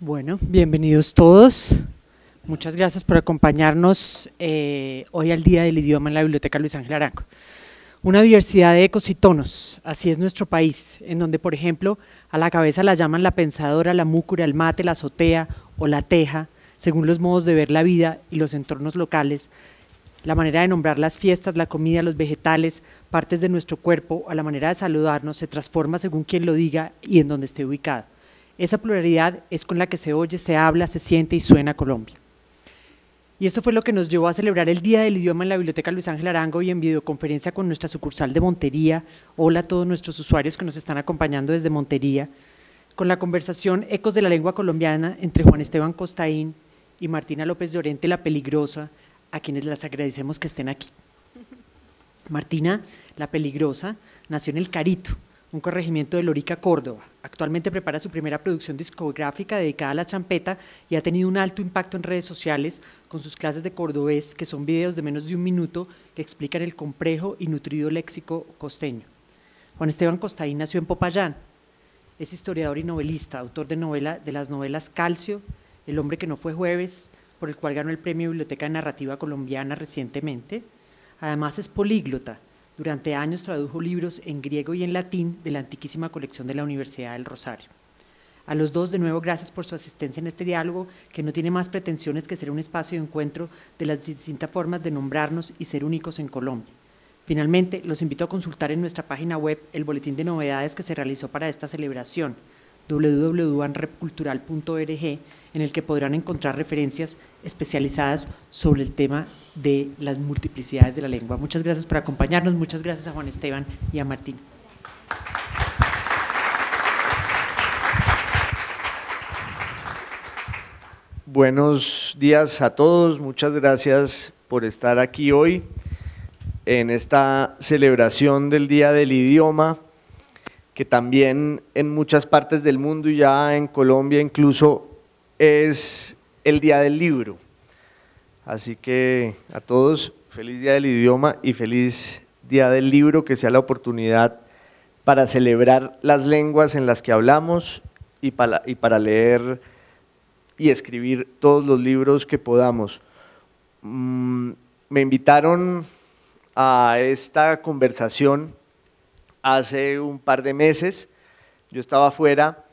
Bueno, bienvenidos todos. Muchas gracias por acompañarnos eh, hoy al Día del Idioma en la Biblioteca Luis Ángel Arango. Una diversidad de ecos y tonos, así es nuestro país, en donde, por ejemplo, a la cabeza la llaman la pensadora, la múcura, el mate, la azotea o la teja, según los modos de ver la vida y los entornos locales, la manera de nombrar las fiestas, la comida, los vegetales, partes de nuestro cuerpo, a la manera de saludarnos, se transforma según quien lo diga y en donde esté ubicado. Esa pluralidad es con la que se oye, se habla, se siente y suena Colombia. Y esto fue lo que nos llevó a celebrar el Día del Idioma en la Biblioteca Luis Ángel Arango y en videoconferencia con nuestra sucursal de Montería. Hola a todos nuestros usuarios que nos están acompañando desde Montería, con la conversación Ecos de la Lengua Colombiana entre Juan Esteban Costaín y Martina López Oriente la peligrosa, a quienes las agradecemos que estén aquí. Martina, la peligrosa, nació en El Carito, un corregimiento de Lorica, Córdoba Actualmente prepara su primera producción discográfica dedicada a la champeta y ha tenido un alto impacto en redes sociales con sus clases de cordobés, que son videos de menos de un minuto que explican el complejo y nutrido léxico costeño. Juan Esteban Costaín nació en Popayán. Es historiador y novelista, autor de, de las novelas Calcio, El hombre que no fue jueves, por el cual ganó el premio Biblioteca de Narrativa Colombiana recientemente. Además es políglota durante años tradujo libros en griego y en latín de la antiquísima colección de la Universidad del Rosario. A los dos, de nuevo, gracias por su asistencia en este diálogo, que no tiene más pretensiones que ser un espacio de encuentro de las distintas formas de nombrarnos y ser únicos en Colombia. Finalmente, los invito a consultar en nuestra página web el boletín de novedades que se realizó para esta celebración, www.anrepcultural.org, en el que podrán encontrar referencias especializadas sobre el tema de las multiplicidades de la lengua. Muchas gracias por acompañarnos, muchas gracias a Juan Esteban y a Martín. Buenos días a todos, muchas gracias por estar aquí hoy en esta celebración del Día del Idioma que también en muchas partes del mundo y ya en Colombia incluso es el Día del Libro. Así que a todos, feliz Día del Idioma y feliz Día del Libro, que sea la oportunidad para celebrar las lenguas en las que hablamos y para, y para leer y escribir todos los libros que podamos. Mm, me invitaron a esta conversación hace un par de meses. Yo estaba afuera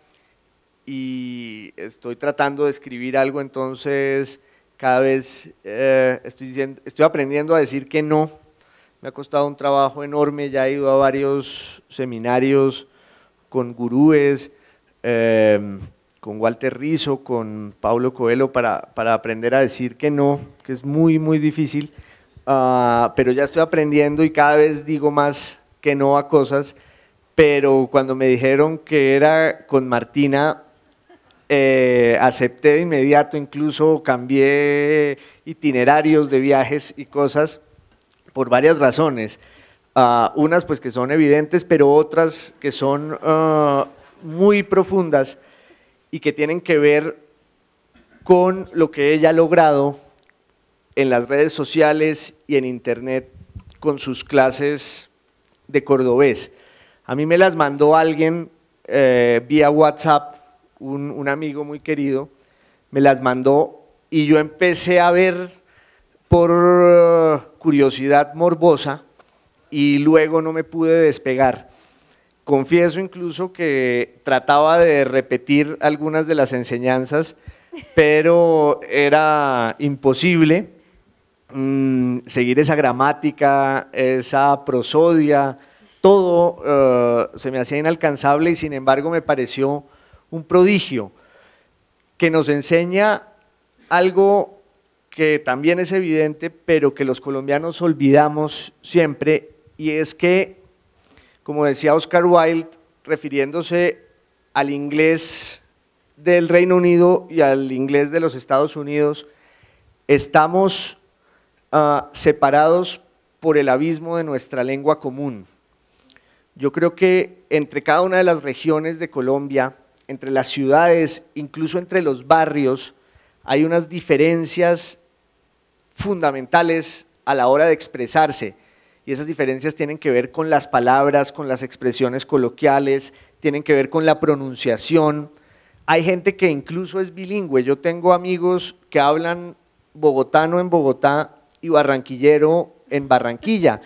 y estoy tratando de escribir algo, entonces cada vez eh, estoy, diciendo, estoy aprendiendo a decir que no. Me ha costado un trabajo enorme, ya he ido a varios seminarios con gurúes, em, con Walter Rizzo, con Pablo Coelho, para, para, aprender a decir que no, que es muy, muy difícil, ah, pero ya estoy aprendiendo y cada vez digo más que no a cosas, pero cuando me dijeron que era con Martina, eh, acepté de inmediato, incluso cambié itinerarios de viajes y cosas por varias razones. Ah, unas pues que son evidentes, pero otras que son ah, muy profundas y que tienen que ver con lo que ella ha logrado en las redes sociales y en internet con sus clases de cordobés. A mí me las mandó alguien eh, vía WhatsApp, un, un amigo muy querido, me las mandó y yo empecé a ver por eh, curiosidad morbosa y luego no me pude despegar. Confieso incluso que trataba de repetir algunas de las enseñanzas, pero era imposible Mm, seguir esa gramática, esa prosodia, todo eh, se me hacía inalcanzable y sin embargo me pareció un prodigio que nos enseña algo que también es evidente, pero que los colombianos olvidamos siempre, y es que, como decía Oscar Wilde, refiriéndose al inglés del Reino Unido y al inglés de los Estados Unidos, estamos Ah, separados por el abismo de nuestra lengua común. Yo creo que entre cada una de las regiones de Colombia, entre las ciudades, incluso entre los barrios, hay unas diferencias fundamentales a la hora de expresarse. Y esas diferencias tienen que ver con las palabras, con las expresiones coloquiales, tienen que ver con la pronunciación. Hay gente que incluso es bilingüe. Yo tengo amigos que hablan bogotano en Bogotá y barranquillero en Barranquilla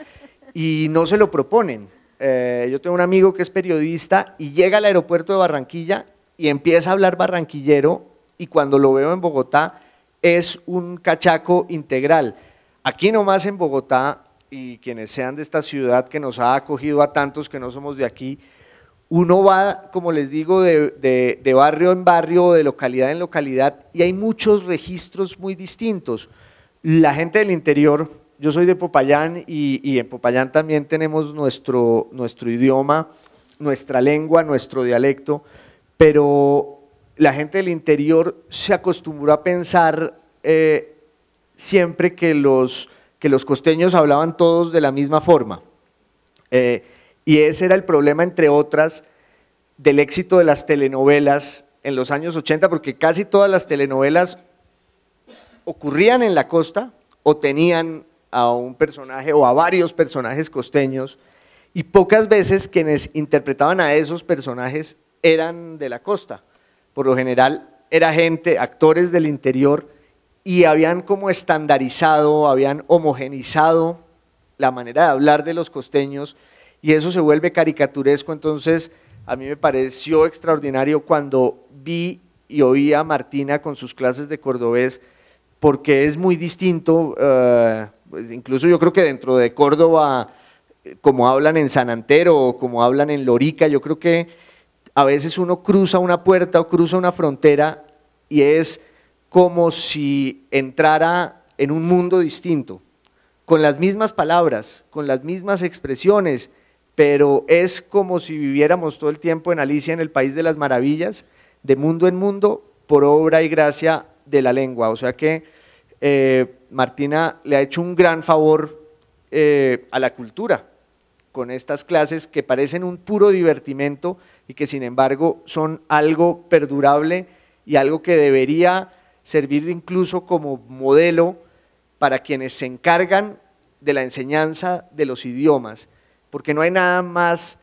y no se lo proponen. Eh, yo tengo un amigo que es periodista y llega al aeropuerto de Barranquilla y empieza a hablar barranquillero y cuando lo veo en Bogotá es un cachaco integral. Aquí nomás en Bogotá y quienes sean de esta ciudad que nos ha acogido a tantos que no somos de aquí, uno va, como les digo, de, de barrio en barrio, de localidad en localidad, y hay muchos registros muy distintos. La gente del interior, yo soy de Popayán y, en Popayán también tenemos nuestro, nuestro idioma, nuestra lengua, nuestro dialecto, pero la gente del interior se acostumbró a pensar eh, siempre que los, que los costeños hablaban todos de la misma forma. Eh, y ese era el problema, entre otras, del éxito de las telenovelas en los años 80, porque casi todas las telenovelas ocurrían en la costa o tenían a un personaje o a varios personajes costeños y pocas veces quienes interpretaban a esos personajes eran de la costa. Por lo general era gente, actores del interior y habían como estandarizado, habían homogenizado la manera de hablar de los costeños y eso se vuelve caricaturesco. Entonces a mí me pareció extraordinario cuando vi y oí a Martina con sus clases de cordobés porque es muy distinto, eh, pues, incluso yo creo que dentro de Córdoba, eh, como hablan en San Antero o como hablan en Lorica, yo creo que a veces uno cruza una puerta o cruza una frontera y es como si entrara en un mundo distinto, con las mismas palabras, con las mismas expresiones, pero es como si viviéramos todo el tiempo en Alicia en el País de las Maravillas, de mundo en mundo, por obra y gracia de la lengua. O sea que eh, Martina le ha hecho un gran favor eh, a la cultura con estas clases que parecen un puro divertimento y que sin embargo son algo perdurable y algo que debería servir incluso como modelo para quienes se encargan de la enseñanza de los idiomas, porque no hay nada más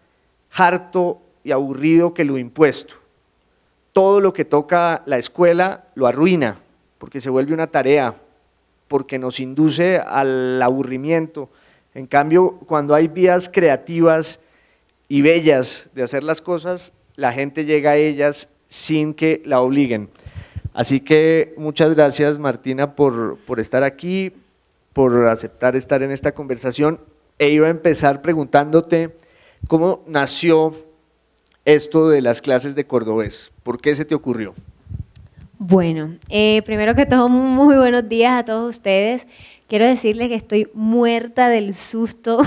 harto y aburrido que lo impuesto todo lo que toca la escuela lo arruina, porque se vuelve una tarea, porque nos induce al aburrimiento. En cambio, cuando hay vías creativas y bellas de hacer las cosas, la gente llega a ellas sin que la obliguen. Así que muchas gracias Martina por, por estar aquí, por aceptar estar en esta conversación. E iba a empezar preguntándote cómo nació esto de las clases de cordobés? ¿Por qué se te ocurrió? Bueno, eh, primero que todo, muy buenos días a todos ustedes. Quiero decirles que estoy muerta del susto.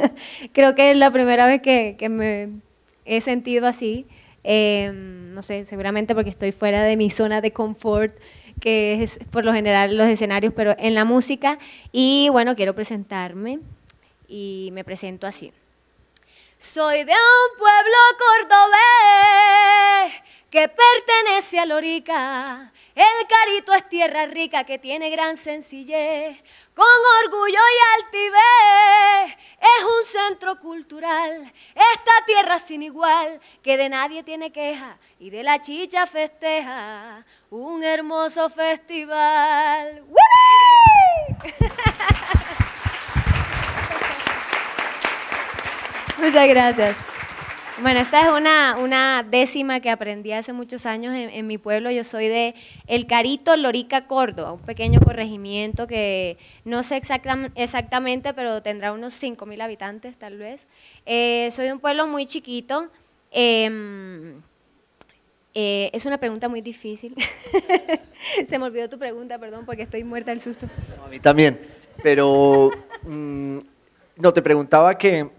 Creo que es la primera vez que, me he sentido así. Em, no sé, seguramente porque estoy fuera de mi zona de confort, que es por lo general los escenarios, pero en la música. Y bueno, quiero presentarme y me presento así. Soy de un pueblo cordobés que pertenece a Lorica. El Carito es tierra rica que tiene gran sencillez, con orgullo y altivez. Es un centro cultural, esta tierra sin igual, que de nadie tiene queja y de la chicha festeja un hermoso festival. Muchas gracias. Bueno, esta es una, una, décima que aprendí hace muchos años en, mi pueblo. Yo soy de El Carito, Lorica, Córdoba, un pequeño corregimiento que no sé exacta, exactamente, pero tendrá unos 5.000 habitantes tal vez. Eh, soy de un pueblo muy chiquito. Em, eh, es una pregunta muy difícil. Se me olvidó tu pregunta, perdón, porque estoy muerta del susto. a mí también, pero... Mm, no, te preguntaba que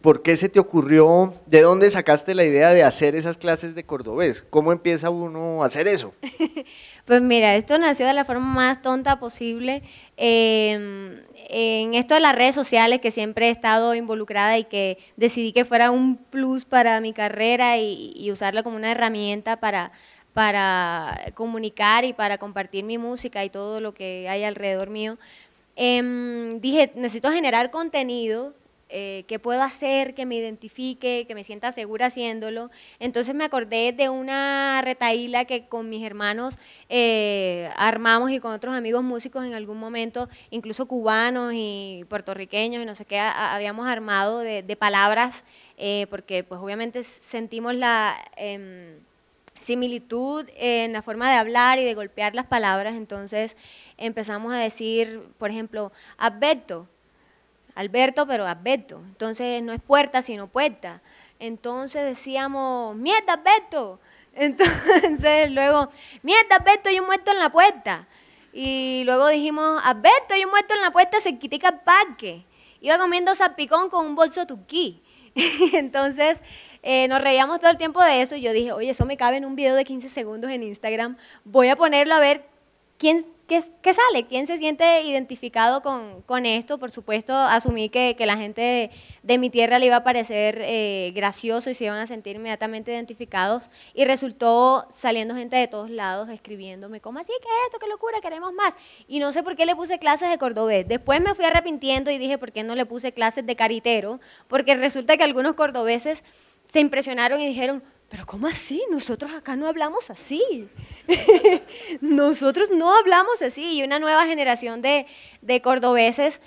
¿Por qué se te ocurrió, de dónde sacaste la idea de hacer esas clases de cordobés? ¿Cómo empieza uno a hacer eso? pues mira, esto nació de la forma más tonta posible. Em, en esto de las redes sociales, que siempre he estado involucrada y que decidí que fuera un plus para mi carrera y, usarla usarlo como una herramienta para, para comunicar y para compartir mi música y todo lo que hay alrededor mío. Em, dije, necesito generar contenido eh, qué puedo hacer, que me identifique, que me sienta segura haciéndolo. Entonces me acordé de una retaíla que con mis hermanos eh, armamos y con otros amigos músicos en algún momento, incluso cubanos y puertorriqueños y no sé qué, habíamos armado de, palabras, eh, porque pues obviamente sentimos la em, similitud en la forma de hablar y de golpear las palabras, entonces empezamos a decir, por ejemplo, adverto, Alberto, pero Alberto. Entonces no es puerta, sino puerta. Entonces decíamos, mierda, Alberto. Entonces luego, mierda, Alberto, yo muerto en la puerta. Y luego dijimos, Alberto, yo muerto en la puerta, se quitica el parque. Iba comiendo salpicón con un bolso tuquí. Entonces eh, nos reíamos todo el tiempo de eso. Y yo dije, oye, eso me cabe en un video de 15 segundos en Instagram. Voy a ponerlo a ver quién, ¿qué, sale? ¿Quién se siente identificado con, esto? Por supuesto, asumí que, la gente de, mi tierra le iba a parecer eh, gracioso y se iban a sentir inmediatamente identificados y resultó saliendo gente de todos lados escribiéndome, ¿cómo así? ¿Qué esto? ¿Qué locura? Queremos más. Y no sé por qué le puse clases de cordobés. Después me fui arrepintiendo y dije, ¿por qué no le puse clases de caritero? Porque resulta que algunos cordobeses se impresionaron y dijeron, pero ¿cómo así? Nosotros acá no hablamos así. Nosotros no hablamos así. Y una nueva generación de, de cordobeses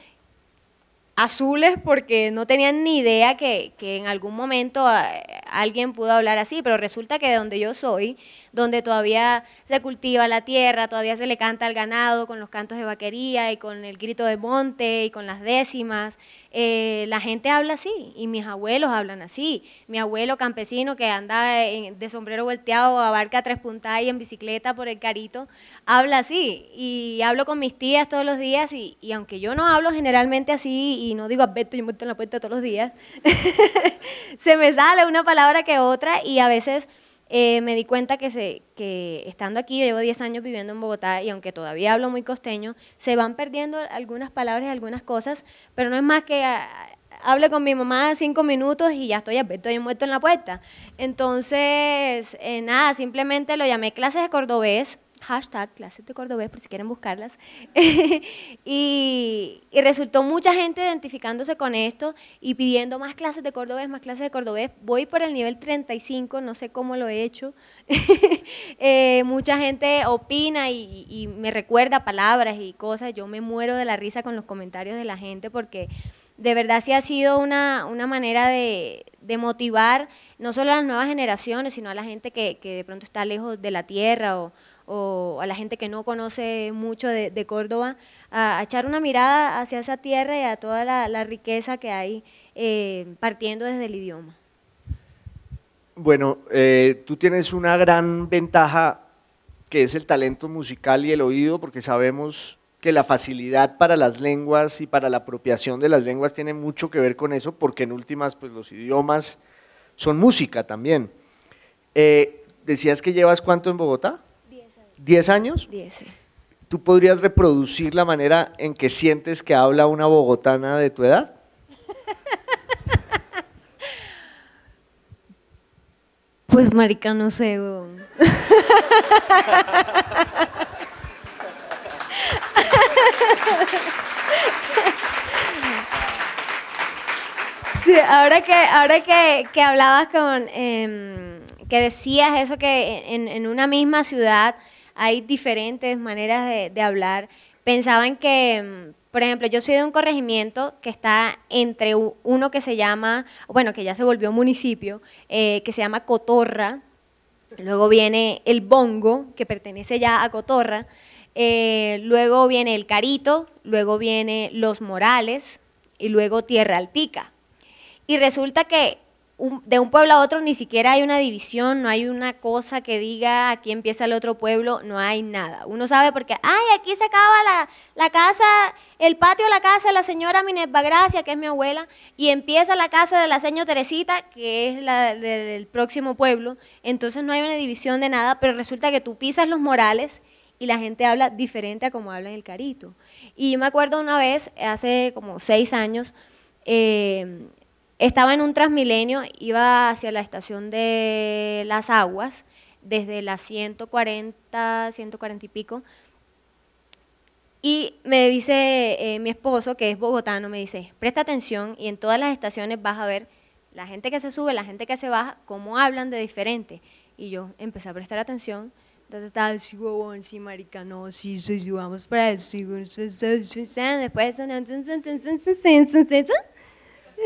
azules porque no tenían ni idea que, en algún momento eh, alguien pudo hablar así, pero resulta que de donde yo soy, donde todavía se cultiva la tierra, todavía se le canta al ganado con los cantos de vaquería y con el grito de monte y con las décimas, eh, la gente habla así y mis abuelos hablan así. Mi abuelo campesino que anda de sombrero volteado, abarca tres puntadas y en bicicleta por el carito, habla así. Y hablo con mis tías todos los días y, y aunque yo no hablo generalmente así y no digo abeto, ah, yo muerto en la puerta todos los días, se me sale una palabra que otra y a veces eh, me di cuenta que, se, que estando aquí, yo llevo 10 años viviendo en Bogotá y aunque todavía hablo muy costeño, se van perdiendo algunas palabras y algunas cosas, pero no es más que... Ah, hablo con mi mamá cinco minutos y ya estoy, ah, yo muerto en la puerta. Entonces, eh, nada, simplemente lo llamé clases de cordobés hashtag clases de cordobés, por si quieren buscarlas. y, resultó mucha gente identificándose con esto y pidiendo más clases de cordobés, más clases de cordobés. Voy por el nivel 35, no sé cómo lo he hecho. Eh, mucha gente opina y, me recuerda palabras y cosas. Yo me muero de la risa con los comentarios de la gente porque de verdad sí ha sido una, manera de, motivar no solo a las nuevas generaciones, sino a la gente que de pronto está lejos de la tierra o, o a la gente que no conoce mucho de, Córdoba, a, echar una mirada hacia esa tierra y a toda la, riqueza que hay eh, partiendo desde el idioma. Bueno, eh, tú tienes una gran ventaja que es el talento musical y el oído, porque sabemos que la facilidad para las lenguas y para la apropiación de las lenguas tiene mucho que ver con eso, porque en últimas pues los idiomas son música también. Eh, ¿Decías que llevas cuánto en Bogotá? ¿10 años? 10, ¿Tú podrías reproducir la manera en que sientes que habla una bogotana de tu edad? Pues marica, no sé. Sí, ahora que, ahora que, hablabas con, em, que decías eso que en una misma ciudad hay diferentes maneras de, hablar. Pensaban que, mm, por ejemplo, yo soy de un corregimiento que está entre uno que se llama, bueno, que ya se volvió municipio, eh, que se llama Cotorra, luego viene el Bongo, que pertenece ya a Cotorra, eh, luego viene el Carito, luego viene Los Morales y luego Tierra Altica. Y resulta que de un pueblo a otro ni siquiera hay una división, no hay una cosa que diga aquí empieza el otro pueblo, no hay nada. Uno sabe porque, ay, aquí se acaba la, la casa, el patio la casa de la señora Minerva Gracia, que es mi abuela, y empieza la casa de la señora Teresita, que es la del próximo pueblo. Entonces no hay una división de nada, pero resulta que tú pisas los morales y la gente habla diferente a como habla en el Carito. Y yo me acuerdo una vez, hace como seis años, eh, estaba en un Transmilenio, iba hacia la estación de Las Aguas, desde las 140, 140 y pico. Y me dice mi esposo, que es bogotano, me dice, presta atención y en todas las estaciones vas a ver la gente que se sube, la gente que se baja, cómo hablan de diferente. Y yo empecé a prestar atención. Entonces estaba, sí, huevón, sí, marica, no, sí, sí, sí, vamos para eso, sí, después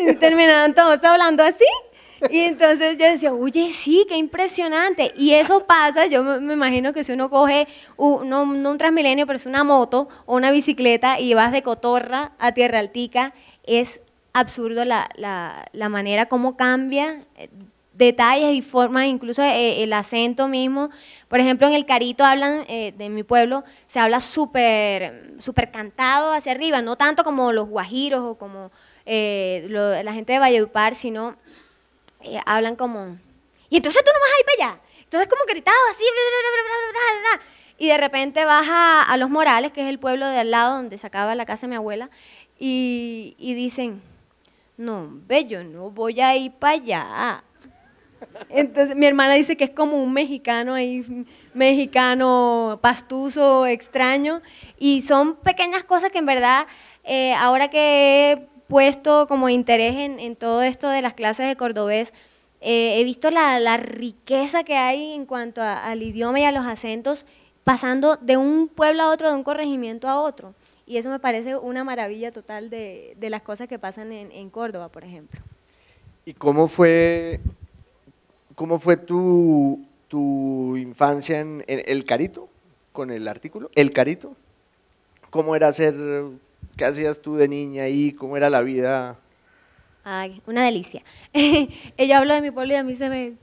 y terminaron todos hablando así. Y entonces yo decía, oye, sí, qué impresionante. Y eso pasa, yo me imagino que si uno coge, un, no, un transmilenio, pero es una moto o una bicicleta y vas de Cotorra a Tierra Altica, es absurdo la, la, la manera como cambia eh, detalles y formas, incluso eh, el acento mismo. Por ejemplo, en el Carito hablan, eh, de mi pueblo, se habla súper super cantado hacia arriba, no tanto como los guajiros o como eh, la gente de Valledupar, sino eh, hablan como, y entonces tú no vas a ir para allá. Entonces como gritado así, y de repente vas a, Los Morales, que es el pueblo de al lado donde sacaba la casa de mi abuela, y, dicen, no, bello no voy a ir para allá. Entonces mi hermana dice que es como un mexicano ahí, mexicano pastuso, extraño, y son pequeñas cosas que en verdad, eh, ahora que puesto como interés en, todo esto de las clases de cordobés. Eh, he visto la, riqueza que hay en cuanto al idioma y a los acentos pasando de un pueblo a otro, de un corregimiento a otro. Y eso me parece una maravilla total de, las cosas que pasan en, Córdoba, por ejemplo. ¿Y cómo fue, cómo fue tu, tu infancia en El Carito, con el artículo? ¿El Carito? ¿Cómo era ser ¿Qué hacías tú de niña y cómo era la vida? Ay, una delicia. Ella habló de mi poli y a mí se me,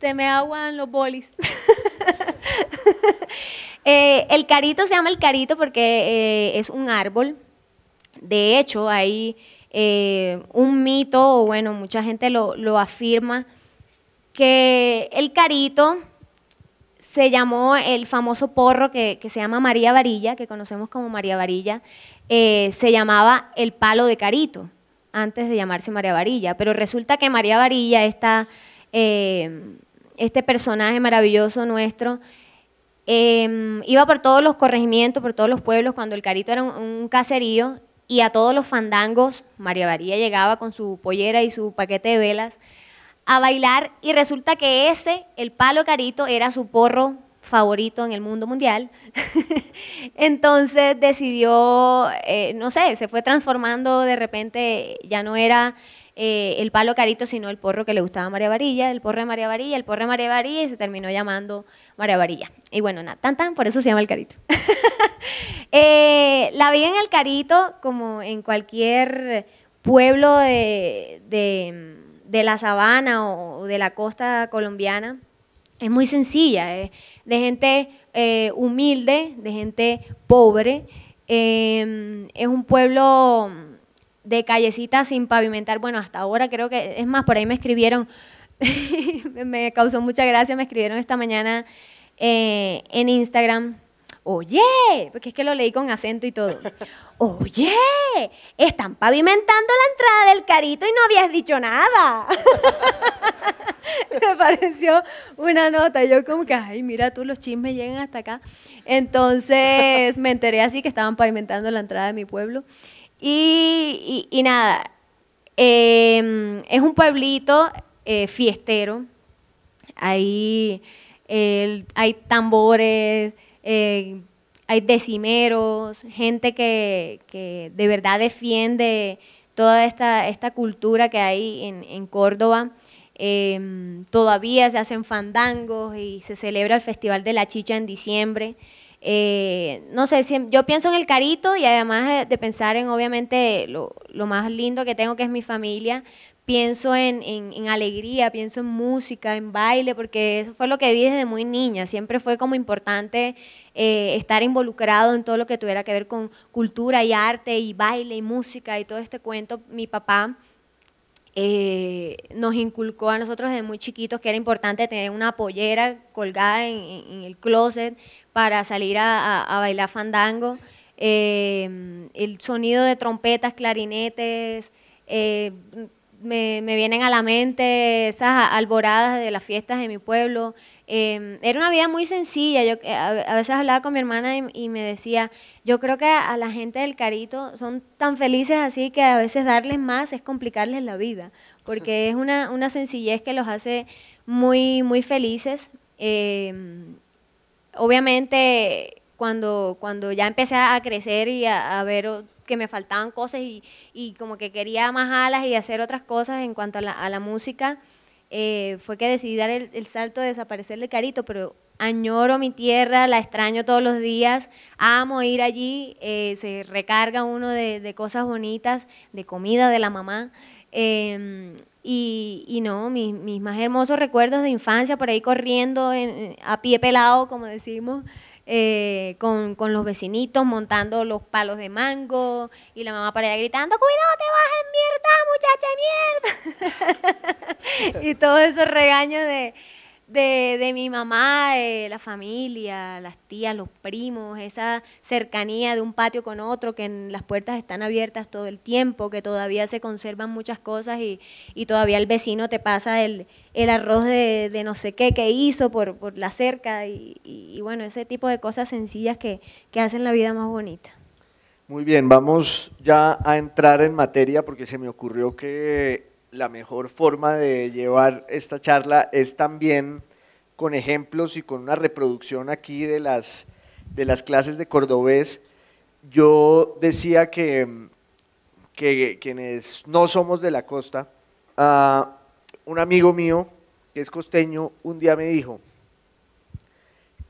se me aguan los bolis. Eh, el carito se llama el carito porque eh, es un árbol. De hecho, hay eh, un mito, o bueno, mucha gente lo, afirma, que el carito se llamó el famoso porro que, que, se llama María Varilla, que conocemos como María Varilla, eh, se llamaba el palo de Carito, antes de llamarse María Varilla. Pero resulta que María Varilla, eh, este personaje maravilloso nuestro, em, iba por todos los corregimientos, por todos los pueblos, cuando el Carito era un, un caserío, y a todos los fandangos, María Varilla llegaba con su pollera y su paquete de velas a bailar, y resulta que ese, el palo Carito, era su porro favorito en el mundo mundial. Entonces decidió, eh, no sé, se fue transformando de repente, ya no era eh, el palo carito, sino el porro que le gustaba a María Varilla, el porro de María Varilla, el porro de María Varilla, y se terminó llamando María Varilla. Y bueno, nada, tan tan, por eso se llama el carito. Eh, la vi en el carito, como en cualquier pueblo de la sabana o de la costa colombiana, es muy sencilla, eh, de gente eh, humilde, de gente pobre. Em, es un pueblo de callecitas sin pavimentar. Bueno, hasta ahora creo que, es más, por ahí me escribieron, me causó mucha gracia, me escribieron esta mañana eh, en Instagram oye, porque es que lo leí con acento y todo. Oye, están pavimentando la entrada del carito y no habías dicho nada. Me pareció una nota. Yo como que, ay, mira tú, los chismes llegan hasta acá. Entonces me enteré así que estaban pavimentando la entrada de mi pueblo. Y, nada, em, es un pueblito eh, fiestero. Ahí hay tambores, eh, hay decimeros, gente que, de verdad defiende toda esta, esta cultura que hay en, Córdoba. Em, todavía se hacen fandangos y se celebra el Festival de la Chicha en diciembre. Eh, no sé, yo pienso en el carito y además de pensar en obviamente lo, lo, más lindo que tengo que es mi familia, pienso en, alegría, pienso en música, en baile, porque eso fue lo que vi desde muy niña. Siempre fue como importante eh, estar involucrado en todo lo que tuviera que ver con cultura y arte y baile y música y todo este cuento. Mi papá eh, nos inculcó a nosotros desde muy chiquitos que era importante tener una pollera colgada en, el closet para salir a, bailar fandango. Eh, el sonido de trompetas, clarinetes, me, vienen a la mente esas alboradas de las fiestas de mi pueblo. Em, era una vida muy sencilla. Yo eh, a, veces hablaba con mi hermana y, me decía, yo creo que a la gente del Carito son tan felices así que a veces darles más es complicarles la vida, porque es una, sencillez que los hace muy, muy felices. Em, obviamente, cuando, cuando ya empecé a crecer y a ver que me faltaban cosas y, como que quería más alas y hacer otras cosas en cuanto a la, música, eh, fue que decidí dar el, el, salto de desaparecer de Carito, pero añoro mi tierra, la extraño todos los días, amo ir allí, eh, se recarga uno de, cosas bonitas, de comida de la mamá. Em, y, no, mis, más hermosos recuerdos de infancia, por ahí corriendo a pie pelado, como decimos, eh, con, los vecinitos montando los palos de mango y la mamá para allá gritando, cuidado, te vas en mierda, muchacha, mierda. y todos esos regaños de, de, de mi mamá, de la familia, las tías, los primos, esa cercanía de un patio con otro, que en las puertas están abiertas todo el tiempo, que todavía se conservan muchas cosas y, todavía el vecino te pasa el, arroz de, no sé qué que hizo por, por la cerca y, y, bueno, ese tipo de cosas sencillas que, que hacen la vida más bonita. Muy bien, vamos ya a entrar en materia porque se me ocurrió que la mejor forma de llevar esta charla es también con ejemplos y con una reproducción aquí de las, de las clases de cordobés. Yo decía que, que quienes no somos de la costa, ah, un amigo mío que es costeño un día me dijo,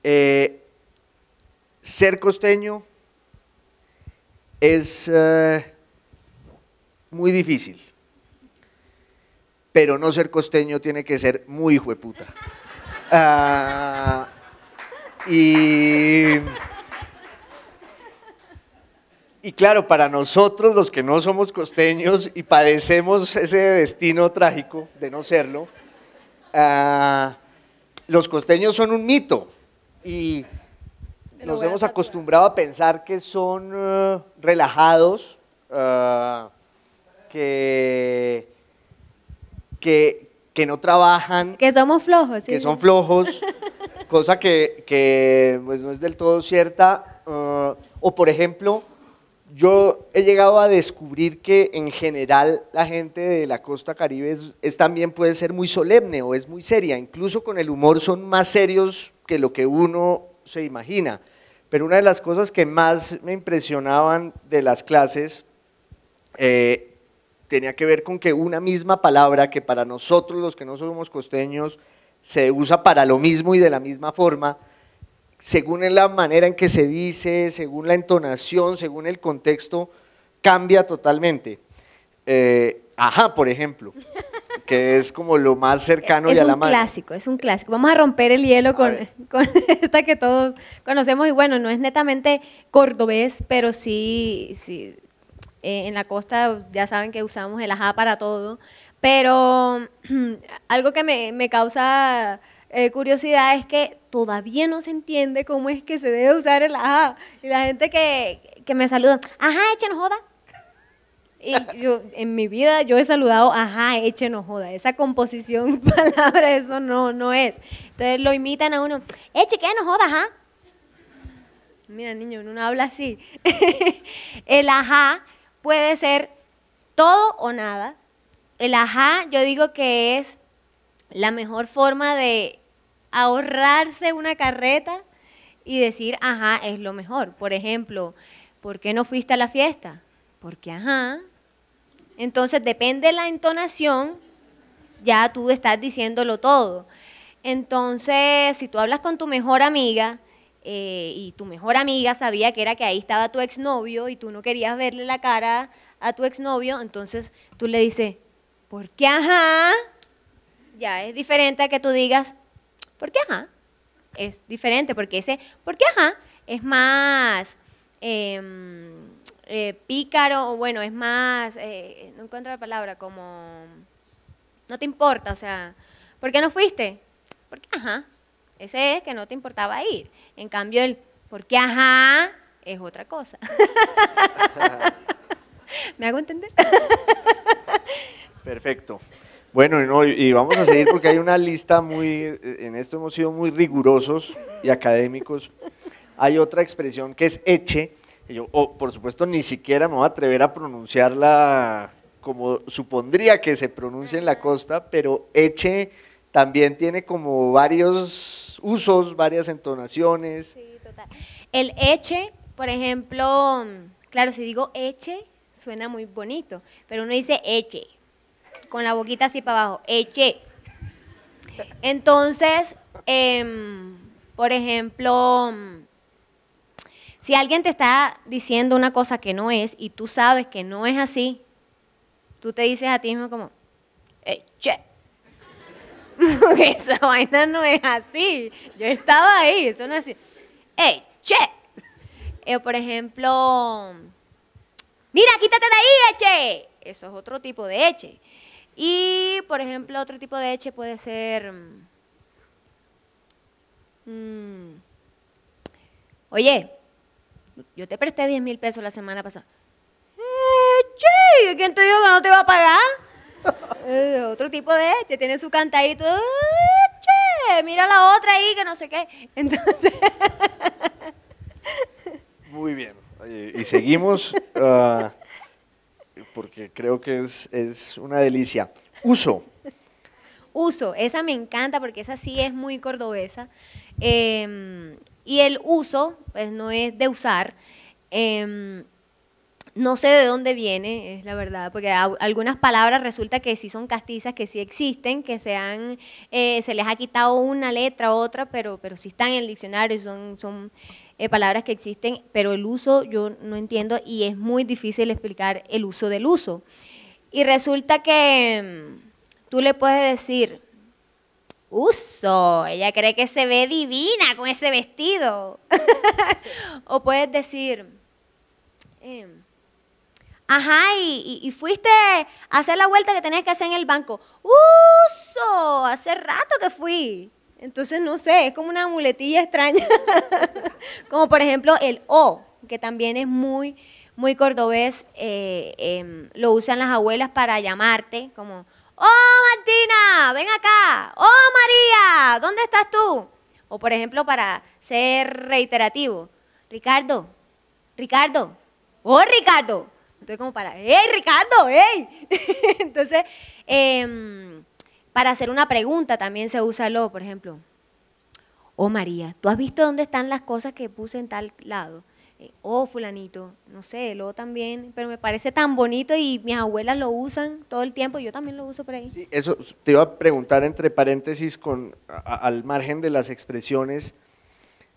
eh, ser costeño es eh, muy difícil pero no ser costeño tiene que ser muy hueputa. Ah, y, claro, para nosotros los que no somos costeños y padecemos ese destino trágico de no serlo, ah, los costeños son un mito y nos hemos acostumbrado a pensar que son ah, relajados, que que, que no trabajan. Que somos flojos. Que son flojos, cosa que, que, pues, no es del todo cierta. Uh, o por ejemplo, yo he llegado a descubrir que en general la gente de la costa caribe es, también puede ser muy solemne o es muy seria, incluso con el humor son más serios que lo que uno se imagina. Pero una de las cosas que más me impresionaban de las clases eh, tenía que ver con que una misma palabra que para nosotros los que no somos costeños se usa para lo mismo y de la misma forma, según la manera en que se dice, según la entonación, según el contexto, cambia totalmente. Eh, ajá, por ejemplo, que es como lo más cercano y a la mano. Es un clásico, es un clásico. Vamos a romper el hielo con, esta que todos conocemos y bueno, no es netamente cordobés, pero sí, sí eh, en la costa ya saben que usamos el ajá para todo, pero algo que me, causa eh, curiosidad es que todavía no se entiende cómo es que se debe usar el ajá. Y la gente que, me saluda, ajá, échenos joda. Y yo, en mi vida yo he saludado, ajá, échenos joda. Esa composición, palabra, eso no, no es. Entonces lo imitan a uno, eche, que nos joda, ajá. Mira, niño, uno habla así. el ajá puede ser todo o nada. El ajá, yo digo que es la mejor forma de ahorrarse una carreta y decir, ajá, es lo mejor. Por ejemplo, ¿por qué no fuiste a la fiesta? Porque ajá. Entonces, depende de la entonación, ya tú estás diciéndolo todo. Entonces, si tú hablas con tu mejor amiga eh, y tu mejor amiga sabía que era que ahí estaba tu exnovio y tú no querías verle la cara a tu exnovio, entonces tú le dices, ¿por qué ajá? Ya es diferente a que tú digas, ¿por qué ajá? Es diferente porque ese, ¿por qué ajá? Es más em, eh, pícaro, bueno, es más, eh, no encuentro la palabra, como, no te importa, o sea, ¿por qué no fuiste? Porque ajá, ese es que no te importaba ir. En cambio, el porque ajá es otra cosa. ¿Me hago entender? Perfecto. Bueno, y vamos a seguir porque hay una lista muy, en esto hemos sido muy rigurosos y académicos. Hay otra expresión que es eche, yo, por supuesto, ni siquiera me voy a atrever a pronunciarla como supondría que se pronuncia en la costa, pero eche también tiene como varios usos, varias entonaciones. Sí, total. El eche, por ejemplo, claro, si digo eche, suena muy bonito, pero uno dice eche, con la boquita así para abajo, eche. Entonces, em, por ejemplo, si alguien te está diciendo una cosa que no es y tú sabes que no es así, tú te dices a ti mismo como, eche esa vaina no es así. Yo estaba ahí, eso no es así. ¡Ey, che! Eh, por ejemplo, mira, quítate de ahí, eche. Eso es otro tipo de eche. Y, por ejemplo, otro tipo de eche puede ser... Mm, Oye, yo te presté 10 mil pesos la semana pasada. ¡Eche! Eh, ¿Quién te dijo que no te iba a pagar? Eh, otro tipo de este, tiene su cantadito, eh, mira la otra ahí que no sé qué. Entonces... Muy bien, eh, y, seguimos ah, porque creo que es, una delicia. Uso. Uso, esa me encanta porque esa sí es muy cordobesa. Em, y el uso, pues no es de usar. Em, no sé de dónde viene, es la verdad, porque algunas palabras resulta que sí son castizas, que sí existen, que se, han, eh, se les ha quitado una letra u otra, pero, pero sí están en el diccionario, son, son eh, palabras que existen, pero el uso yo no entiendo y es muy difícil explicar el uso del uso. Y resulta que mm, tú le puedes decir, uso, ella cree que se ve divina con ese vestido. o puedes decir, eh, Ajá, y, fuiste a hacer la vuelta que tenías que hacer en el banco. ¡Uso! Hace rato que fui. Entonces, no sé, es como una muletilla extraña. como por ejemplo el O, que también es muy, muy cordobés. Eh, em, lo usan las abuelas para llamarte, como, ¡Oh, Martina! ¡Ven acá! ¡Oh, María! ¿Dónde estás tú? O por ejemplo, para ser reiterativo, Ricardo, Ricardo, ¡Oh, Ricardo! Entonces como para, ¡eh, Ricardo! ¡Ey! Entonces, em, para hacer una pregunta también se usa lo, por ejemplo, oh María, ¿tú has visto dónde están las cosas que puse en tal lado? Eh, oh fulanito, no sé, lo también, pero me parece tan bonito y mis abuelas lo usan todo el tiempo, yo también lo uso por ahí. Sí, eso te iba a preguntar entre paréntesis con al margen de las expresiones,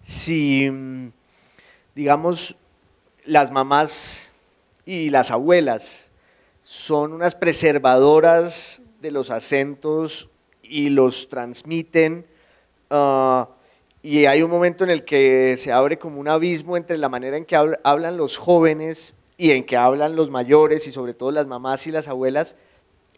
si mm, digamos las mamás y las abuelas son unas preservadoras de los acentos y los transmiten. Ah, y hay un momento en el que se abre como un abismo entre la manera en que hablan los jóvenes y en que hablan los mayores y sobre todo las mamás y las abuelas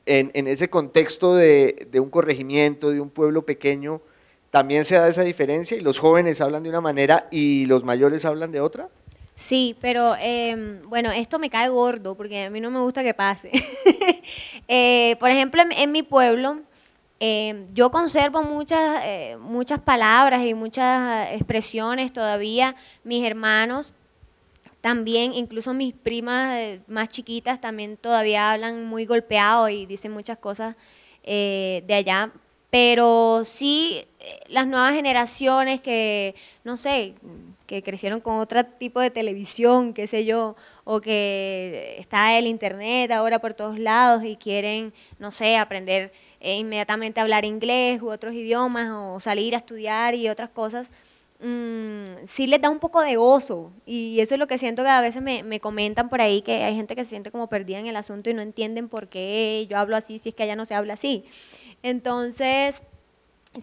en, ese contexto de, un corregimiento, de un pueblo pequeño. También se da esa diferencia y los jóvenes hablan de una manera y los mayores hablan de otra. Sí, pero em, bueno, esto me cae gordo porque a mí no me gusta que pase. Eh, por ejemplo, en, mi pueblo em, yo conservo muchas, eh, muchas palabras y muchas expresiones todavía. Mis hermanos también, incluso mis primas eh, más chiquitas también todavía hablan muy golpeado y dicen muchas cosas de allá pero sí las nuevas generaciones que, no sé, que crecieron con otro tipo de televisión, qué sé yo, o que está el internet ahora por todos lados y quieren, no sé, aprender eh, inmediatamente a hablar inglés u otros idiomas o salir a estudiar y otras cosas, mm, sí les da un poco de oso. Y eso es lo que siento que a veces me, comentan por ahí, que hay gente que se siente como perdida en el asunto y no entienden por qué yo hablo así si es que allá no se habla así. Entonces,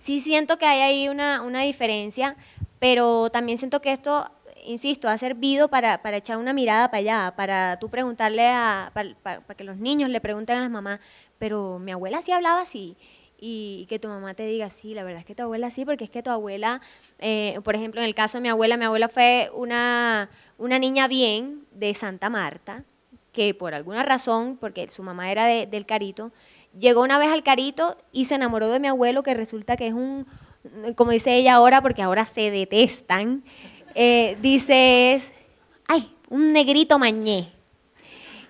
sí siento que hay ahí una, una diferencia, pero también siento que esto, insisto, ha servido para, para echar una mirada para allá, para tú preguntarle a, para, que los niños le pregunten a las mamás, pero mi abuela sí hablaba así y que tu mamá te diga, sí, la verdad es que tu abuela sí, porque es que tu abuela, eh, por ejemplo, en el caso de mi abuela, mi abuela fue una, una niña bien de Santa Marta, que por alguna razón, porque su mamá era de, del Carito, llegó una vez al Carito y se enamoró de mi abuelo, que resulta que es un, como dice ella ahora, porque ahora se detestan, eh, dice es, ay, un negrito mañé.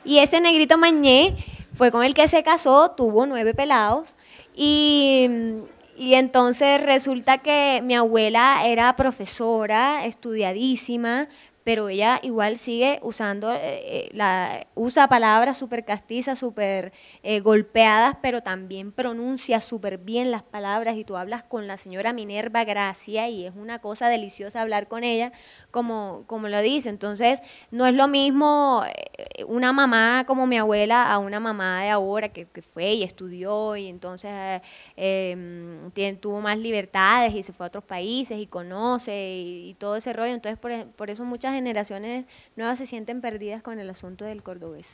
Y ese negrito mañé fue con el que se casó, tuvo nueve pelados y entonces resulta que mi abuela era profesora, estudiadísima, pero ella igual sigue usando, eh, eh, la, usa palabras súper castizas, súper eh, golpeadas, pero también pronuncia súper bien las palabras y tú hablas con la señora Minerva Gracia y es una cosa deliciosa hablar con ella, como, como lo dice. Entonces, no es lo mismo una mamá como mi abuela a una mamá de ahora que, fue y estudió y entonces em, tuvo más libertades y se fue a otros países y conoce y, todo ese rollo. Entonces, por eso muchas generaciones nuevas se sienten perdidas con el asunto del cordobés?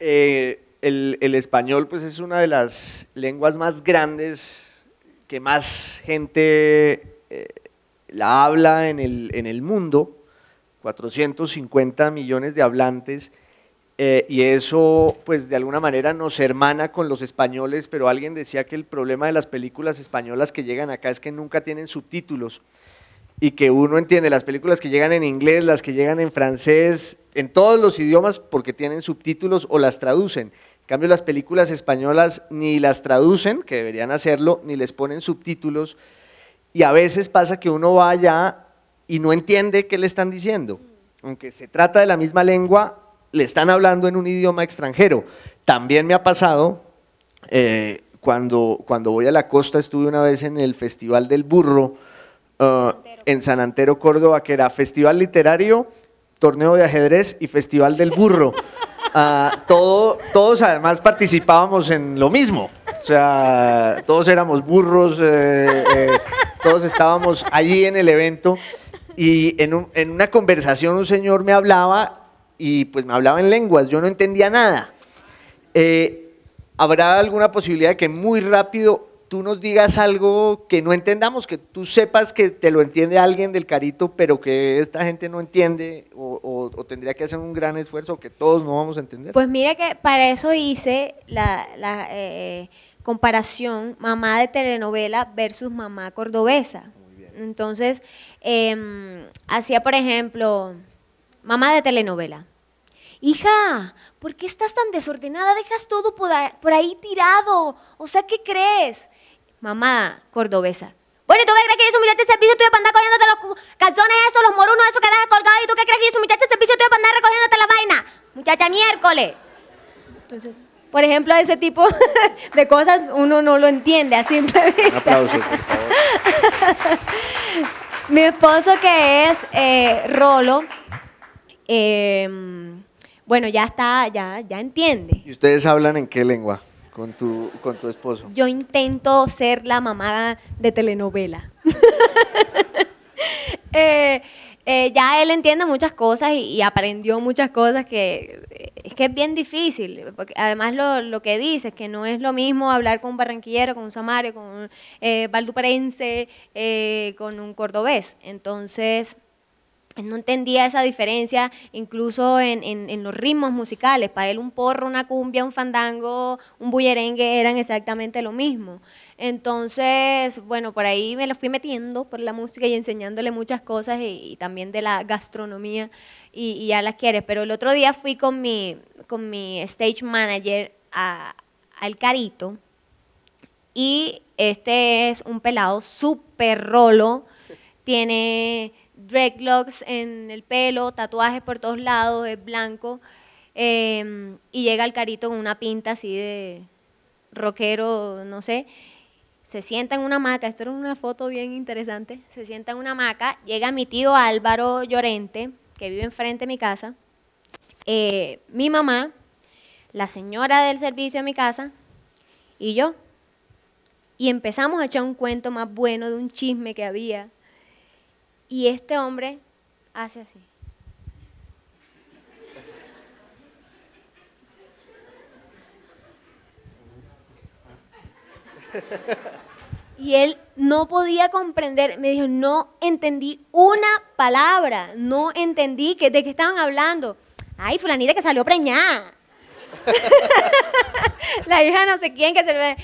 Eh, el, español pues es una de las lenguas más grandes que más gente eh, la habla en el, en el, mundo, 450 millones de hablantes, eh, y eso pues de alguna manera nos hermana con los españoles, pero alguien decía que el problema de las películas españolas que llegan acá es que nunca tienen subtítulos y que uno entiende las películas que llegan en inglés, las que llegan en francés, en todos los idiomas porque tienen subtítulos o las traducen. En cambio, las películas españolas ni las traducen, que deberían hacerlo, ni les ponen subtítulos. Y a veces pasa que uno va allá y no entiende qué le están diciendo. Aunque se trata de la misma lengua, le están hablando en un idioma extranjero. También me ha pasado, eh, cuando, cuando voy a la costa, estuve una vez en el Festival del Burro, Ah, en San Antero, Córdoba, que era Festival Literario, Torneo de Ajedrez y Festival del Burro. Ah, todo, todos además participábamos en lo mismo. O sea, todos éramos burros, eh, eh, todos estábamos allí en el evento y en, una conversación un señor me hablaba y pues me hablaba en lenguas, yo no entendía nada. Eh, ¿Habrá alguna posibilidad de que muy rápido tú nos digas algo que no entendamos, que tú sepas que te lo entiende alguien del carito, pero que esta gente no entiende o, tendría que hacer un gran esfuerzo que todos no vamos a entender. Pues mira que para eso hice la, eh, comparación mamá de telenovela versus mamá cordobesa. Entonces, em, hacía por ejemplo, mamá de telenovela. Hija, ¿por qué estás tan desordenada? Dejas todo por, ahí tirado. O sea, ¿qué crees? mamá cordobesa. Bueno, ¿y tú qué crees que hizo muchacha de servicio tuyo a andar cogiéndote los calzones esos, los morunos esos que dejas colgados? ¿Y tú qué crees que hizo muchacha de servicio tuyo a andar recogiéndote la vaina? Muchacha miércoles. Entonces, por ejemplo, ese tipo de cosas uno no lo entiende a simple vista. por favor. Mi esposo que es eh, Rolo, eh, bueno, ya está, ya, ya entiende. ¿Y ustedes hablan en qué lengua? con tu, con tu esposo? Yo intento ser la mamá de telenovela. Eh, eh, ya él entiende muchas cosas y, aprendió muchas cosas que eh, es que es bien difícil. además lo, que dice es que no es lo mismo hablar con un barranquillero, con un samario, con un con un cordobés. Entonces, no entendía esa diferencia incluso en, los ritmos musicales. Para él un porro, una cumbia, un fandango, un bullerengue eran exactamente lo mismo. Entonces, bueno, por ahí me lo fui metiendo por la música y enseñándole muchas cosas y, también de la gastronomía y, ya las quieres. Pero el otro día fui con mi, con mi stage manager a, al Carito y este es un pelado súper rolo, tiene dreadlocks en el pelo, tatuajes por todos lados, es blanco, em, y llega el carito con una pinta así de rockero, no sé, se sienta en una maca, esto era una foto bien interesante, se sienta en una maca, llega mi tío Álvaro Llorente, que vive enfrente de mi casa, eh, mi mamá, la señora del servicio de mi casa y yo. Y empezamos a echar un cuento más bueno de un chisme que había y este hombre hace así. Y él no podía comprender, me dijo, no entendí una palabra, no entendí de qué estaban hablando. Ay, fulanita que salió preñada. la hija no sé quién que se... ve.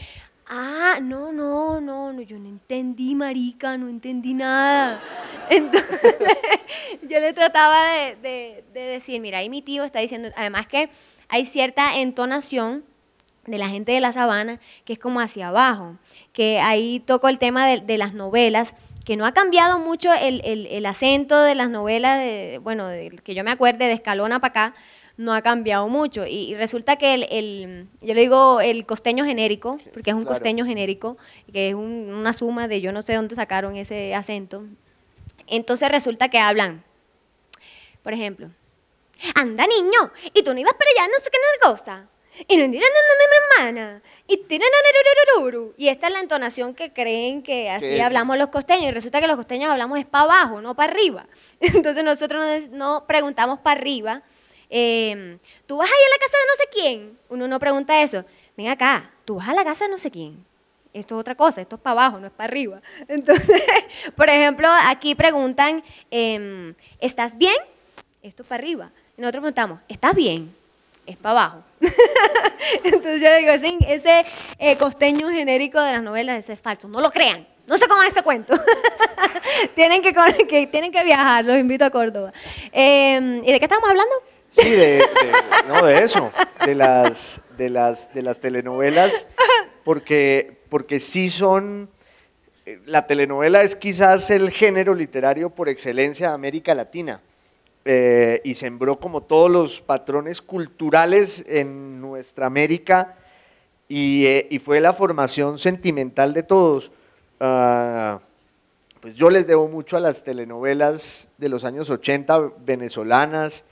Ah, no, no, no, no, yo no entendí, marica, no entendí nada. Entonces, yo le trataba de, decir, mira, ahí mi tío está diciendo, además que hay cierta entonación de la gente de la sabana que es como hacia abajo, que ahí toco el tema de, las novelas, que no ha cambiado mucho el, el acento de las novelas, bueno, que yo me acuerde, de Escalona para acá, no ha cambiado mucho. Y, resulta que el, el, yo le digo el costeño genérico, porque es un costeño genérico, que es una suma de yo no sé dónde sacaron ese acento. Entonces resulta que hablan, por ejemplo, anda niño, y tú no ibas para allá, no sé qué no Y no dirán a mi hermana. Y Y esta es la entonación que creen que así hablamos los costeños. Y resulta que los costeños hablamos es para abajo, no para arriba. Entonces nosotros no, no preguntamos para arriba, Em, tú vas ahí a la casa de no sé quién. Uno no pregunta eso. Ven acá, tú vas a la casa de no sé quién. Esto es otra cosa, esto es para abajo, no es para arriba. Entonces, por ejemplo, aquí preguntan, em, ¿estás bien? Esto es para arriba. nosotros preguntamos, ¿estás bien? Es para abajo. Entonces yo digo, ese, eh, costeño genérico de las novelas, es falso. No lo crean. No se cómo este cuento. tienen, que, que, tienen que viajar, los invito a Córdoba. Em, ¿Y de qué estamos hablando? Sí, de, no, de eso, de las, de las, telenovelas, porque, porque sí son, eh, la telenovela es quizás el género literario por excelencia de América Latina eh, y sembró como todos los patrones culturales en nuestra América y, eh, fue la formación sentimental de todos. Ah, pues yo les debo mucho a las telenovelas de los años 80 venezolanas,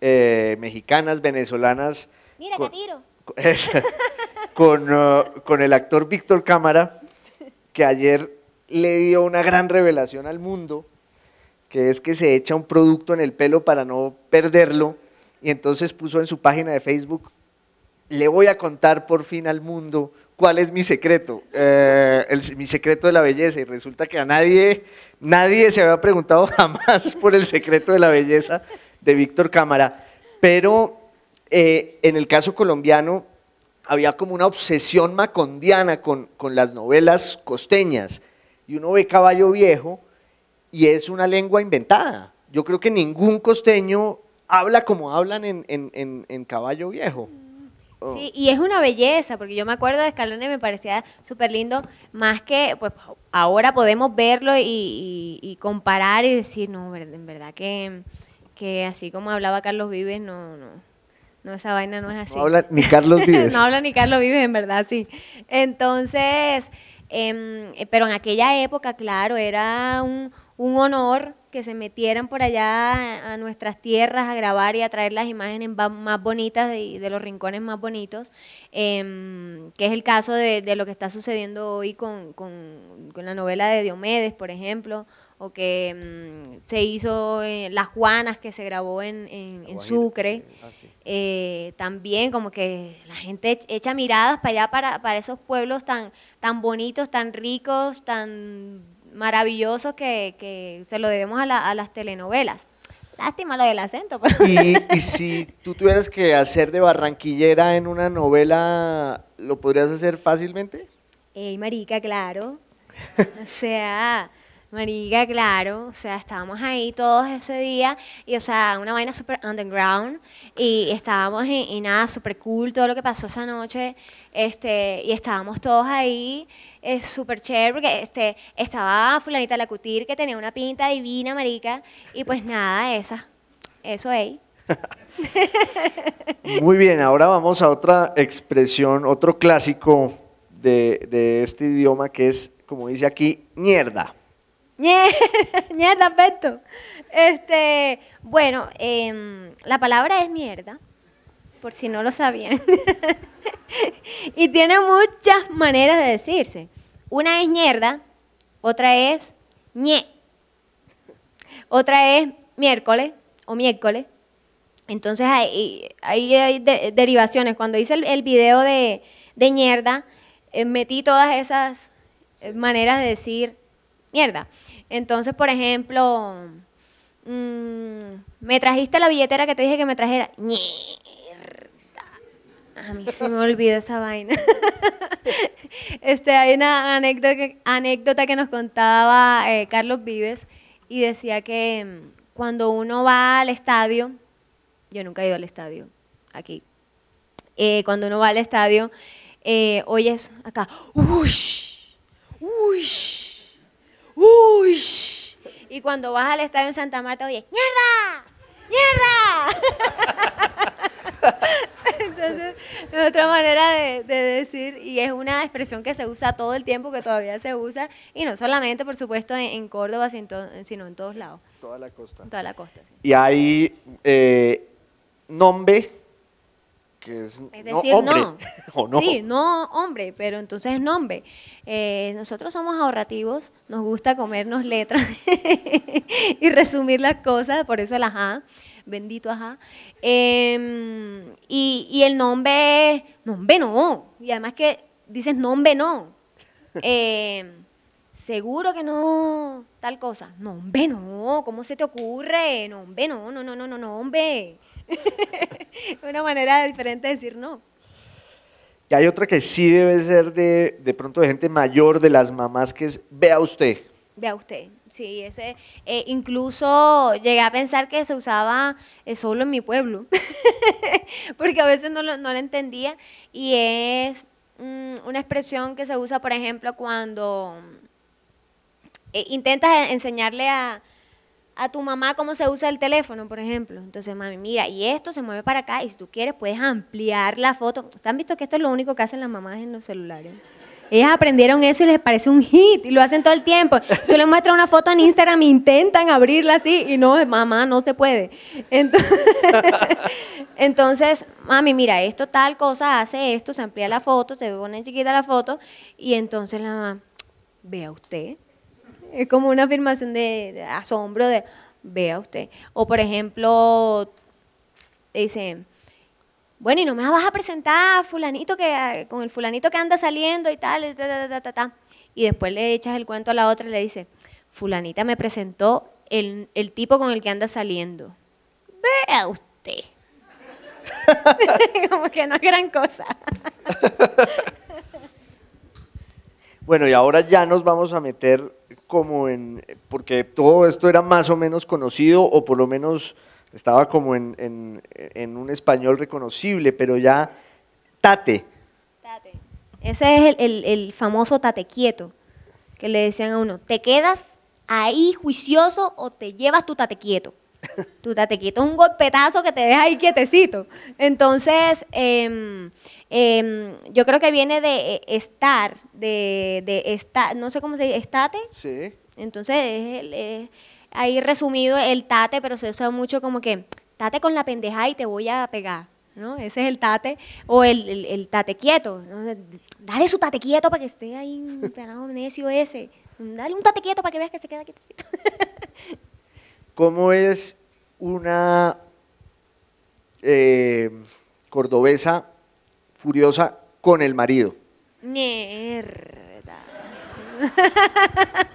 eh, mexicanas, venezolanas. Mira, con, uh, con, el actor Víctor Cámara, que ayer le dio una gran revelación al mundo, que es que se echa un producto en el pelo para no perderlo, y entonces puso en su página de Facebook, le voy a contar por fin al mundo cuál es mi secreto, eh, mi secreto de la belleza, y resulta que a nadie, nadie se había preguntado jamás por el secreto de la belleza, de Víctor Cámara, pero eh, en el caso colombiano había como una obsesión macondiana con, las novelas costeñas. Y uno ve Caballo Viejo y es una lengua inventada. Yo creo que ningún costeño habla como hablan en, Caballo Viejo. Mm, oh. Sí, y es una belleza, porque yo me acuerdo de Escalones, me parecía súper lindo, más que pues ahora podemos verlo y, y, comparar y decir, no, en verdad que que así como hablaba Carlos Vives, no, no, esa vaina no es así. No habla ni Carlos Vives. no habla ni Carlos Vives, en verdad, sí. Entonces, em, eh, pero en aquella época, claro, era un, honor que se metieran por allá a nuestras tierras a grabar y a traer las imágenes más bonitas de, los rincones más bonitos, em, que es el caso de, lo que está sucediendo hoy con, con la novela de Diomedes, por ejemplo, o que mm, se hizo en eh, Las Juanas, que se grabó en, Sucre. Ah, eh, también como que la gente echa miradas para allá, para, esos pueblos tan, tan bonitos, tan ricos, tan maravillosos que, se lo debemos a, las telenovelas. Lástima lo del acento. Y, y, si tú tuvieras que hacer de barranquillera en una novela, ¿lo podrías hacer fácilmente? Ey, marica, claro. o sea, Marica, claro, o sea, estábamos ahí todos ese día y, o sea, una vaina super underground y estábamos en, y nada, super cool todo lo que pasó esa noche, este, y estábamos todos ahí, es súper chévere, porque este, estaba fulanita Lacutir que tenía una pinta divina, marica, y pues nada, esa, eso ahí. Muy bien, ahora vamos a otra expresión, otro clásico de, de este idioma que es, como dice aquí, mierda mierda, Beto. Este, bueno, em, la palabra es mierda, por si no lo sabían. y tiene muchas maneras de decirse. Una es mierda, otra es ñe, otra es miércoles o miércoles. Entonces ahí hay, derivaciones. Cuando hice el, video de, de mierda, eh, metí todas esas eh, maneras de decir mierda. Entonces, por ejemplo, mm, me trajiste la billetera que te dije que me trajera. A mí se me olvidó esa vaina. este, hay una anécdota que, nos contaba eh, Carlos Vives y decía que mm, cuando uno va al estadio, yo nunca he ido al estadio aquí, eh, cuando uno va al estadio, eh, oyes acá, uy, uy, y cuando vas al estadio en Santa Marta, oye, ¡mierda! ¡mierda! Entonces, es otra manera de, decir, y es una expresión que se usa todo el tiempo, que todavía se usa, y no solamente, por supuesto, en, Córdoba, sino en todos lados. Toda la costa. Toda la costa. Y hay eh, nombre es, decir, no hombre. Sí, no hombre, pero entonces nombre. Eh, nosotros somos ahorrativos, nos gusta comernos letras y resumir las cosas, por eso el ajá, bendito ajá. Em, y, el nombre es nombre no. Y además que dices nombre no. Em, seguro que no, tal cosa. nombre no, ¿cómo se te ocurre? nombre no, no, no, no, no, no, hombre. Una manera diferente de decir no. Y hay otra que sí debe ser de, de pronto de gente mayor, de las mamás, que es vea usted. Vea usted, sí, ese, eh, incluso llegué a pensar que se usaba eh, solo en mi pueblo, porque a veces no lo, no entendía, y es mm, una expresión que se usa, por ejemplo, cuando eh, intentas enseñarle a, a tu mamá cómo se usa el teléfono, por ejemplo. Entonces, mami, mira, y esto se mueve para acá, y si tú quieres, puedes ampliar la foto. ¿Ustedes han visto que esto es lo único que hacen las mamás en los celulares? Ellas aprendieron eso y les parece un hit y lo hacen todo el tiempo. Yo les muestro una foto en Instagram intentan abrirla así y no, mamá, no se puede. Entonces, Entonces, mami, mira, esto tal cosa hace esto, se amplía la foto, se pone chiquita la foto y entonces la mamá, vea usted, es como una afirmación de, asombro, de vea usted. O por ejemplo, dicen, bueno, y no me vas a presentar a fulanito que, con el fulanito que anda saliendo y tal, y, después le echas el cuento a la otra y le dice, fulanita me presentó el, el tipo con el que anda saliendo. Vea usted. como que no es gran cosa. bueno, y ahora ya nos vamos a meter como en, porque todo esto era más o menos conocido o por lo menos estaba como en, en, un español reconocible, pero ya tate. Ese es el, el, el, famoso tate quieto, que le decían a uno, te quedas ahí juicioso o te llevas tu tate quieto. Tú te un golpetazo que te deja ahí quietecito. Entonces, em, em, yo creo que viene de eh, estar, de, de estar, no sé cómo se dice, estate. Sí. Entonces, es, ahí resumido el tate, pero se usa mucho como que tate con la pendeja y te voy a pegar. ¿no? Ese es el tate, o el, tate quieto. Dale su tate quieto para que esté ahí un necio ese. Dale un tate quieto para que veas que se queda quietecito. cómo es una eh, cordobesa furiosa con el marido. Mierda.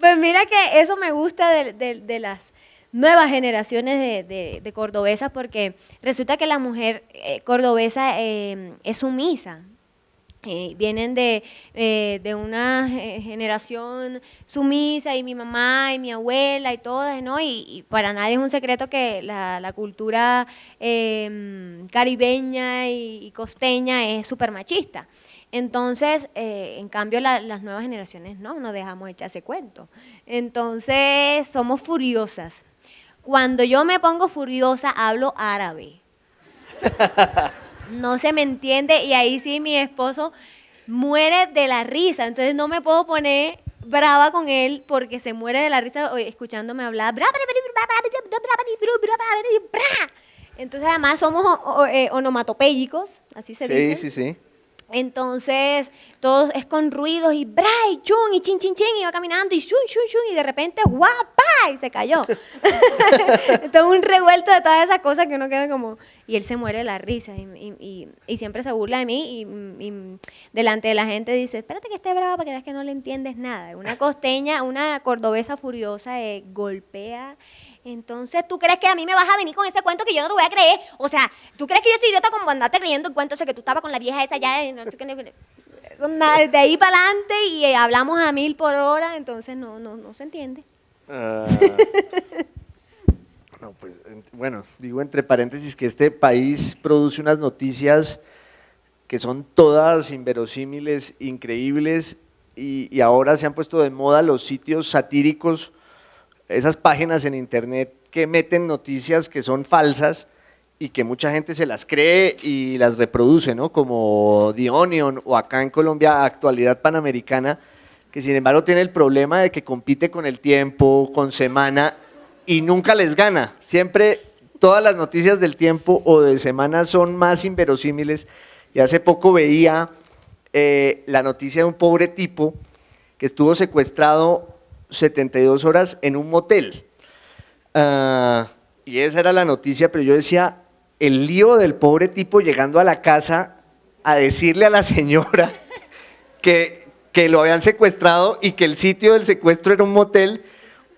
pues mira que eso me gusta de, las nuevas generaciones de, de, cordobesas porque resulta que la mujer eh, cordobesa eh, es sumisa, eh, vienen de, eh, una eh, generación sumisa y mi mamá y mi abuela y todas, ¿no? Y, para nadie es un secreto que la, cultura em, caribeña y, costeña es súper machista. Entonces, en cambio, las nuevas generaciones no, no dejamos echar ese cuento. Entonces, somos furiosas. Cuando yo me pongo furiosa, hablo árabe. no se me entiende y ahí sí mi esposo muere de la risa, entonces no me puedo poner brava con él porque se muere de la risa escuchándome hablar. Entonces además somos onomatopélicos, así se dice. Sí, sí, sí. Entonces, todo es con ruidos y bra, y chun, y chin, chin, chin, y va caminando, y chun, chun, chun, y de repente, guapa, y se cayó. Entonces, un revuelto de todas esas cosas que uno queda como, y él se muere de la risa y, siempre se burla de mí y, delante de la gente dice, espérate que esté brava para que veas que no le entiendes nada. Una costeña, una cordobesa furiosa eh, golpea. Entonces, ¿tú crees que a mí me vas a venir con ese cuento que yo no te voy a creer? O sea, ¿tú crees que yo soy idiota como andate creyendo el cuento que tú estabas con la vieja esa ya? No de ahí para adelante y eh, hablamos a mil por hora, entonces no, no, se entiende. Ah. pues, bueno, digo entre paréntesis que este país produce unas noticias que son todas inverosímiles, increíbles, y, ahora se han puesto de moda los sitios satíricos, esas páginas en internet que meten noticias que son falsas y que mucha gente se las cree y las reproduce, Como The Onion o acá en Colombia Actualidad Panamericana, que sin embargo tiene el problema de que compite con el tiempo, con semana y nunca les gana. Siempre todas las noticias del tiempo o de semana son más inverosímiles. Y hace poco veía eh, la noticia de un pobre tipo que estuvo secuestrado 72 horas en un motel. Ah, y esa era la noticia, pero yo decía, el lío del pobre tipo llegando a la casa a decirle a la señora que, que lo habían secuestrado y que el sitio del secuestro era un motel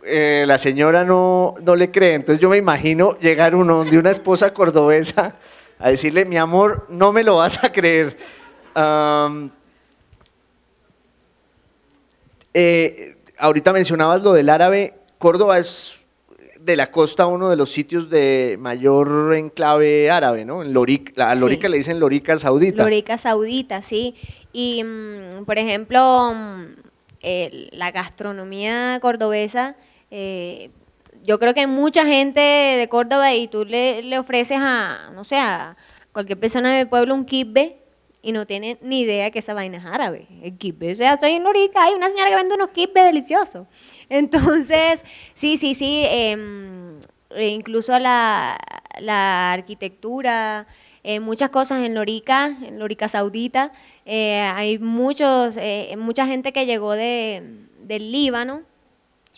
eh, la señora no, le cree. Entonces yo me imagino llegar uno de una esposa cordobesa a decirle, mi amor, no me lo vas a creer. Eh, ahorita mencionabas lo del árabe. Córdoba es de la costa uno de los sitios de mayor enclave árabe, ¿no? Lorica, a Lorica le dicen Lorica Saudita. Lorica Saudita, sí. Y, mm, por ejemplo, mm, eh, la gastronomía cordobesa eh, yo creo que hay mucha gente de Córdoba y tú le, le ofreces a, no sé, a cualquier persona del pueblo un kibbe y no tiene ni idea que esa vaina es árabe, el kibbe. O sea, estoy en Lorica, hay una señora que vende unos kibbes deliciosos. Entonces, sí, sí, sí, em, e incluso la, la arquitectura, eh, muchas cosas en Lorica, en Lorica Saudita, eh, hay muchos, eh, mucha gente que llegó de, del Líbano,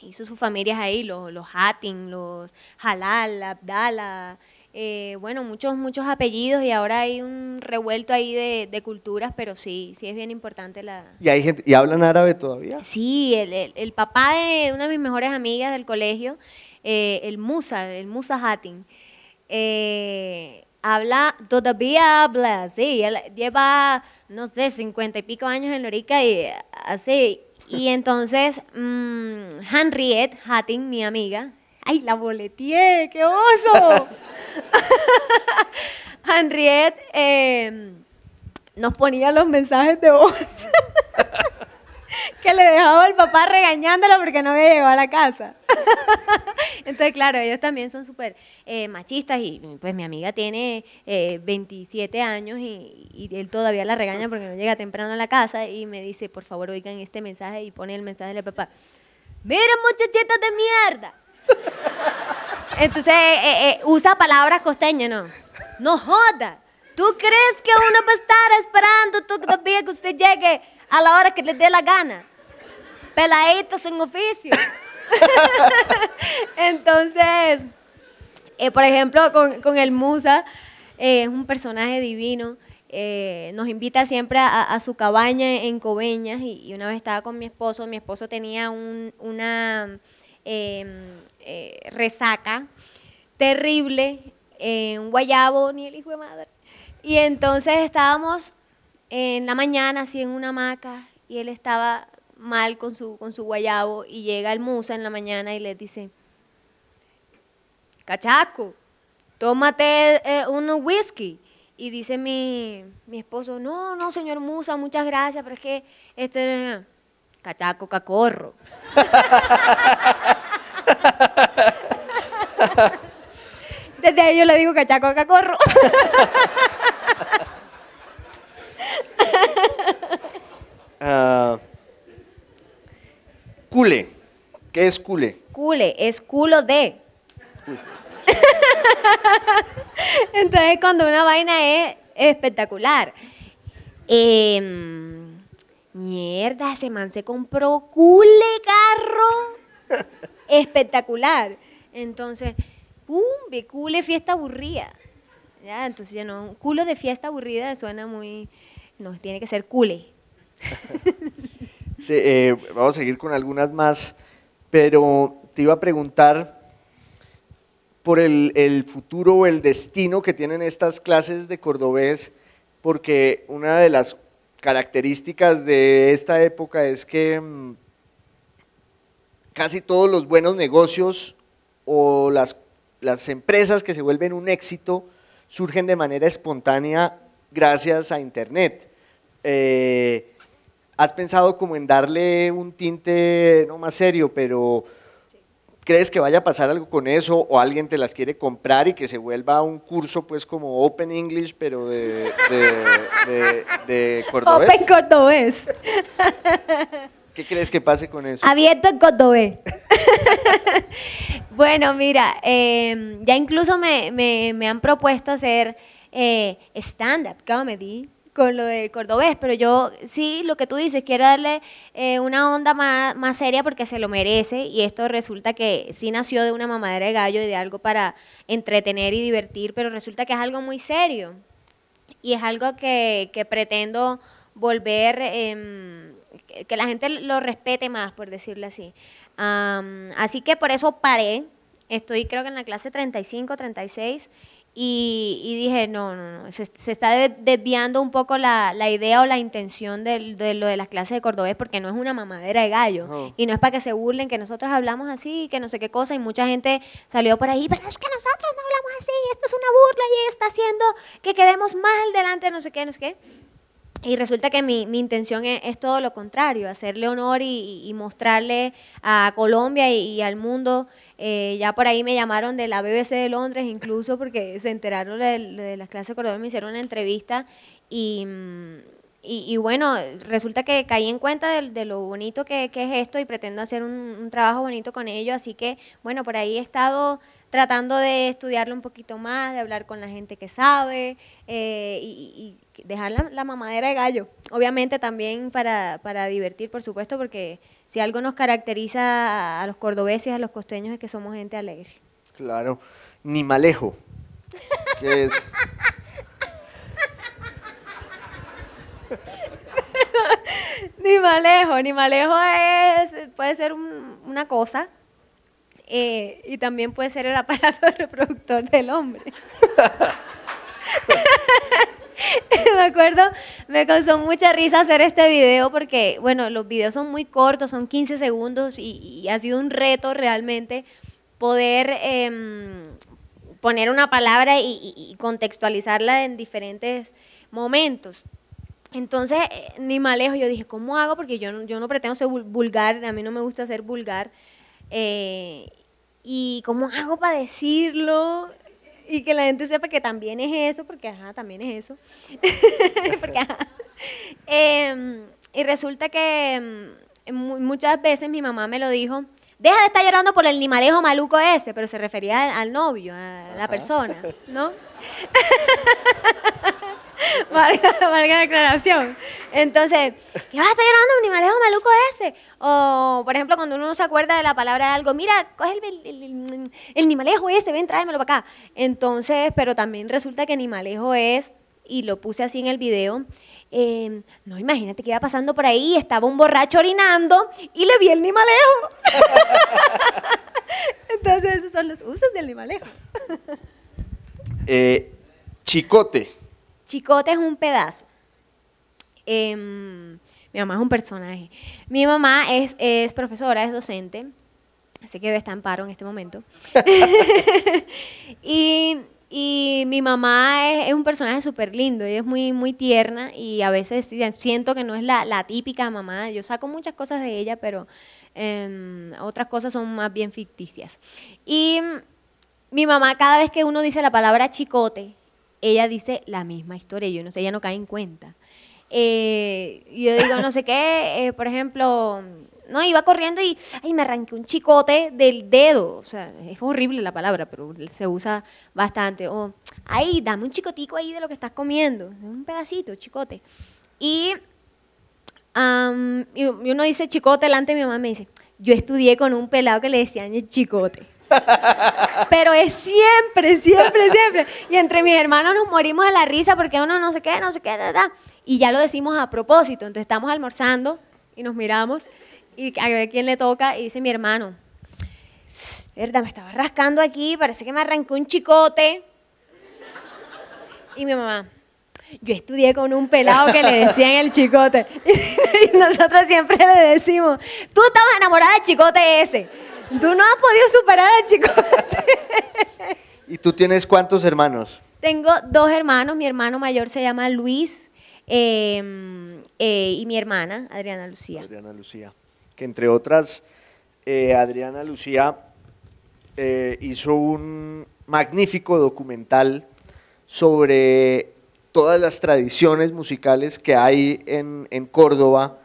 hizo sus familias ahí, los, los Hatin, los Halal, Abdala, eh, bueno, muchos, muchos apellidos y ahora hay un revuelto ahí de, culturas, pero sí, sí es bien importante la... ¿Y, hablan árabe todavía? Sí, el, papá de una de mis mejores amigas del colegio, eh, el Musa, el Musa Hatin, eh, habla, todavía habla, sí, lleva, no sé, cincuenta y pico años en Lorica y hace… Y entonces, mm, Henriette Hatting, mi amiga, ¡ay, la boleteé! ¡Qué oso! Henriette eh, nos ponía los mensajes de voz. que le dejaba el papá regañándolo porque no había llegado a la casa. Entonces, claro, ellos también son súper eh, machistas y pues mi amiga tiene 27 eh, años y, él todavía la regaña porque no llega temprano a la casa y me dice, por favor, oigan este mensaje y pone el mensaje del papá. Mira, muchachitas de mierda. Entonces, eh, usa palabras costeñas, ¿no? No joda. ¿Tú crees que uno va a estar esperando todavía que usted llegue a la hora que le dé la gana? Peladitos en oficio. Entonces, eh, por ejemplo, con, el Musa, eh, es un personaje divino. Eh, nos invita siempre a, su cabaña en Coveñas y, una vez estaba con mi esposo, mi esposo tenía una em, resaca terrible, un guayabo, ni el hijo de madre. Y entonces estábamos en la mañana así en una hamaca y él estaba mal con su, con su guayabo y llega el musa en la mañana y le dice, cachaco, tómate eh, un whisky. Y dice mi, esposo, no, no, señor Musa, muchas gracias, pero es que este cachaco, cacorro. Desde ahí yo le digo cachaco, cacorro. Ah, Cule. ¿Qué es cule? Cule, es culo de. Entonces, cuando una vaina es espectacular. Em, mierda, ese man se compró cule carro. espectacular. Entonces, pum, cule fiesta aburrida. Ya, entonces ya no, culo de fiesta aburrida suena muy, no, tiene que ser cule. Eh, vamos a seguir con algunas más, pero te iba a preguntar por el, futuro o el destino que tienen estas clases de cordobés, porque una de las características de esta época es que mm, casi todos los buenos negocios o las, empresas que se vuelven un éxito surgen de manera espontánea gracias a Internet. Eh, ¿Has pensado como en darle un tinte no más serio, pero crees que vaya a pasar algo con eso o alguien te las quiere comprar y que se vuelva un curso pues como Open English, pero de, cordobés? Open cordobés. ¿Qué crees que pase con eso? Abierto en cordobés. bueno, mira, em, ya incluso me, me, me, han propuesto hacer eh, stand-up comedy con lo de Cordobés, pero yo sí, lo que tú dices, quiero darle eh, una onda más, seria porque se lo merece y esto resulta que sí nació de una mamadera de gallo y de algo para entretener y divertir, pero resulta que es algo muy serio y es algo que, que pretendo volver, em, que, la gente lo respete más, por decirlo así. así que por eso paré, estoy creo que en la clase 35, 36 y, dije, no, no, no, se, está desviando un poco la, idea o la intención de, lo de las clases de cordobés, porque no es una mamadera de gallo, y no es para que se burlen que nosotros hablamos así, que no sé qué cosa, y mucha gente salió por ahí, pero es que nosotros no hablamos así, esto es una burla y está haciendo que quedemos más delante, no sé qué, no sé qué. Y resulta que mi, intención es, todo lo contrario, hacerle honor y, mostrarle a Colombia y, y al mundo eh, ya por ahí me llamaron de la BBC de Londres incluso porque se enteraron de, las clases de y me hicieron una entrevista mm, y, y, bueno, resulta que caí en cuenta de, lo bonito que, es esto y pretendo hacer un, trabajo bonito con ello, así que bueno, por ahí he estado tratando de estudiarlo un poquito más, de hablar con la gente que sabe eh, y, dejar la, la, mamadera de gallo. Obviamente también para, para divertir, por supuesto, porque si algo nos caracteriza a los cordobeses, a los costeños, es que somos gente alegre. Claro, ni malejo. ni malejo, ni malejo es, puede ser una cosa eh, y también puede ser el aparato reproductor del hombre. me acuerdo, me causó mucha risa hacer este video porque, bueno, los videos son muy cortos, son 15 segundos y, ha sido un reto realmente poder em, poner una palabra y, contextualizarla en diferentes momentos. Entonces, eh, ni me alejo, yo dije, ¿cómo hago? Porque yo no, yo no pretendo ser vulgar, a mí no me gusta ser vulgar. Eh, ¿Y cómo hago para decirlo? y que la gente sepa que también es eso, porque ajá, también es eso. porque, em, y resulta que em, muchas veces mi mamá me lo dijo, deja de estar llorando por el nimalejo maluco ese, pero se refería al novio, a la persona, ¿no? valga la declaración. Entonces, ¿qué vas a estar llorando, animalejo maluco ese? O, por ejemplo, cuando uno no se acuerda de la palabra de algo, mira, coge el, el, el, este ese, ven, tráemelo para acá. Entonces, pero también resulta que animalejo es, y lo puse así en el video, em, no, imagínate que iba pasando por ahí, estaba un borracho orinando y le vi el animalejo. Entonces, esos son los usos del animalejo. Eh, chicote. Chicote es un pedazo. Em, mi mamá es un personaje. Mi mamá es, profesora, es docente. Así que está en en este momento. y, mi mamá es, un personaje súper lindo, ella es muy, muy tierna y a veces siento que no es la, típica mamá. Yo saco muchas cosas de ella, pero em, otras cosas son más bien ficticias. Y mi mamá cada vez que uno dice la palabra chicote, ella dice la misma historia. Yo no sé, ella no cae en cuenta. Eh, yo digo, no sé qué, eh, por ejemplo, no, iba corriendo y ay, me arranqué un chicote del dedo. O sea, es horrible la palabra, pero se usa bastante. O, ay, dame un chicotico ahí de lo que estás comiendo. Un pedacito, chicote. Y, y uno dice chicote delante de mi mamá me dice, yo estudié con un pelado que le decían chicote. Pero es siempre, siempre, siempre. Y entre mis hermanos nos morimos de la risa porque uno no se queda, no se queda, da, y ya lo decimos a propósito. Entonces estamos almorzando y nos miramos y a ver quién le toca y dice mi hermano, verdad, me estaba rascando aquí, parece que me arrancó un chicote. Y mi mamá, yo estudié con un pelado que le decían el chicote. Y nosotros siempre le decimos, tú estabas enamorada del chicote ese. Tú no has podido superar al chico. ¿Y tú tienes cuántos hermanos? Tengo dos hermanos. Mi hermano mayor se llama Luis em, eh, y mi hermana, Adriana Lucía. Adriana Lucía. Que entre otras, eh, Adriana Lucía eh, hizo un magnífico documental sobre todas las tradiciones musicales que hay en, en Córdoba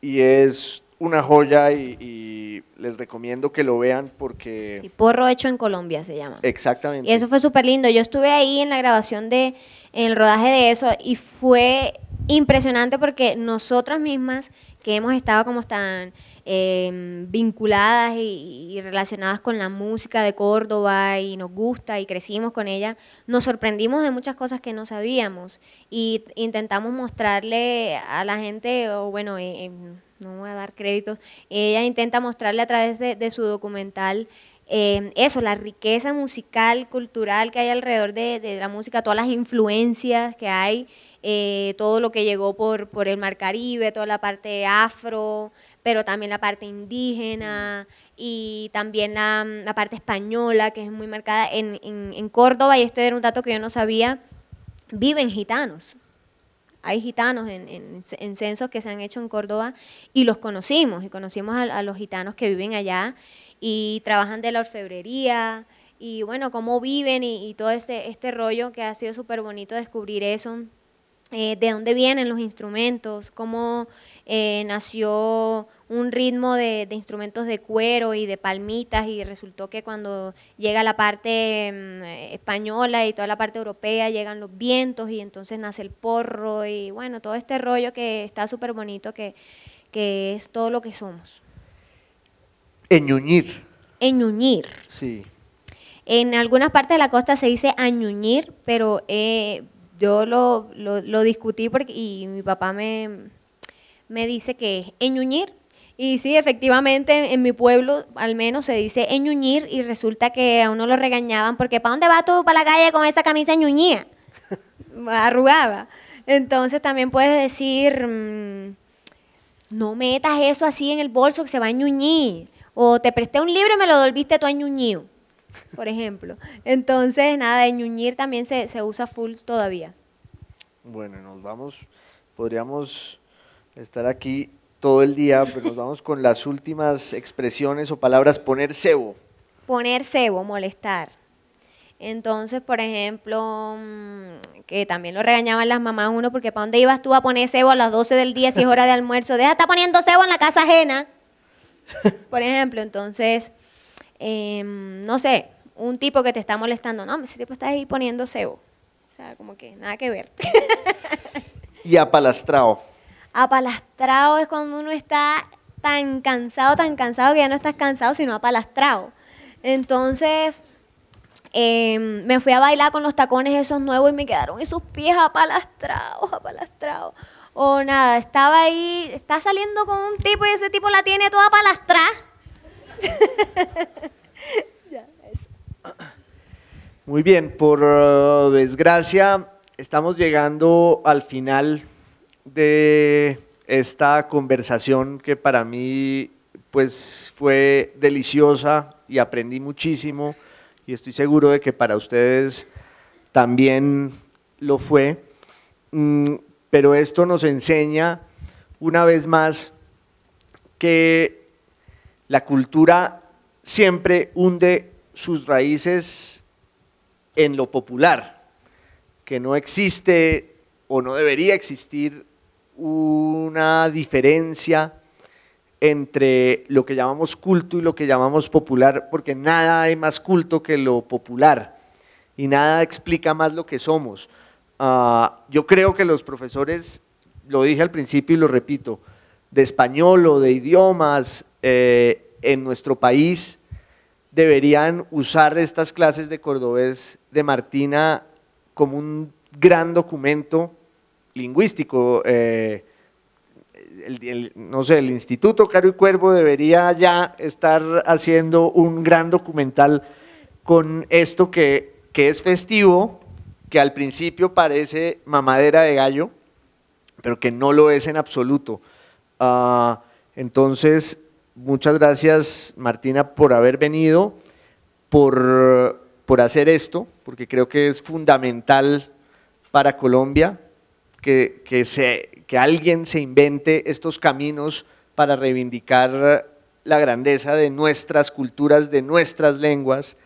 y es una joya y, les recomiendo que lo vean porque... Porro Hecho en Colombia se llama. Exactamente. Y eso fue súper lindo. Yo estuve ahí en la grabación de, el rodaje de eso y fue impresionante porque nosotras mismas que hemos estado como están em, vinculadas y, relacionadas con la música de Córdoba y nos gusta y crecimos con ella, nos sorprendimos de muchas cosas que no sabíamos y intentamos mostrarle a la gente, o bueno, en no voy a dar créditos, ella intenta mostrarle a través de, su documental em, eso, la riqueza musical, cultural que hay alrededor de, la música, todas las influencias que hay, eh, todo lo que llegó por, por el Mar Caribe, toda la parte afro, pero también la parte indígena y también la, parte española, que es muy marcada. En, en, en Córdoba, y este era un dato que yo no sabía, viven gitanos hay gitanos en, en, censos que se han hecho en Córdoba y los conocimos, y conocimos a, los gitanos que viven allá y trabajan de la orfebrería y bueno, cómo viven y, todo este, este rollo que ha sido súper bonito descubrir eso, eh, de dónde vienen los instrumentos, cómo eh, nació un ritmo de, instrumentos de cuero y de palmitas y resultó que cuando llega la parte mm, española y toda la parte europea llegan los vientos y entonces nace el porro y bueno, todo este rollo que está súper bonito que, es todo lo que somos. Eñuñir. Eñuñir. Sí. En algunas partes de la costa se dice añuñir, pero eh, yo lo, lo, discutí porque, y mi papá me, me dice que es eñuñir y sí, efectivamente, en mi pueblo al menos se dice ñuñir y resulta que a uno lo regañaban porque ¿para dónde vas tú para la calle con esa camisa ñuñía? Arrugaba. Entonces también puedes decir, mm, no metas eso así en el bolso que se va a ñuñir. O te presté un libro y me lo dolviste tú a ñuñío, por ejemplo. Entonces, nada, de ñuñir también se, se usa full todavía. Bueno, nos vamos. Podríamos estar aquí todo el día, pero pues nos vamos con las últimas expresiones o palabras, poner sebo. Poner cebo, molestar. Entonces, por ejemplo, mm, que también lo regañaban las mamás uno, porque ¿para dónde ibas tú a poner sebo a las 12 del día si es hora de almuerzo? Deja está poniendo sebo en la casa ajena. Por ejemplo, entonces, em, no sé, un tipo que te está molestando, no, ese tipo está ahí poniendo sebo. O sea, como que nada que ver. y apalastrado. Apalastrado es cuando uno está tan cansado, tan cansado que ya no estás cansado, sino apalastrado. Entonces, em, me fui a bailar con los tacones esos nuevos y me quedaron esos pies apalastrados, apalastrados. O nada, estaba ahí, está saliendo con un tipo y ese tipo la tiene toda apalastrada. Muy bien, por eh, desgracia, estamos llegando al final de esta conversación que para mí pues fue deliciosa y aprendí muchísimo y estoy seguro de que para ustedes también lo fue. Mm, pero esto nos enseña una vez más que la cultura siempre hunde sus raíces en lo popular, que no existe o no debería existir una diferencia entre lo que llamamos culto y lo que llamamos popular, porque nada hay más culto que lo popular y nada explica más lo que somos. Ah, yo creo que los profesores, lo dije al principio y lo repito, de español o de idiomas eh, en nuestro país deberían usar estas clases de cordobés de Martina como un gran documento lingüístico. Eh, el, no sé, el Instituto Caro y Cuervo debería ya estar haciendo un gran documental con esto que, que es festivo, que al principio parece mamadera de gallo, pero que no lo es en absoluto. Ah, entonces, muchas gracias Martina por haber venido, por, por hacer esto, porque creo que es fundamental para Colombia que, se, que alguien se invente estos caminos para reivindicar la grandeza de nuestras culturas, de nuestras lenguas,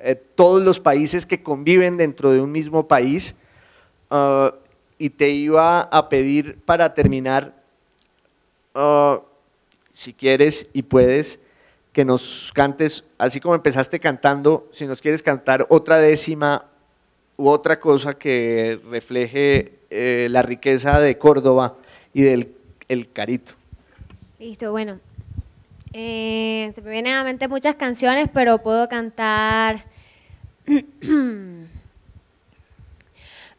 eh, todos los países que conviven dentro de un mismo país. Ah, y te iba a pedir para terminar, ah, si quieres y puedes, que nos cantes, así como empezaste cantando, si nos quieres cantar otra décima otra cosa que refleje eh, la riqueza de Córdoba y del el Carito. Listo, bueno. Eh, se me vienen a mente muchas canciones, pero puedo cantar.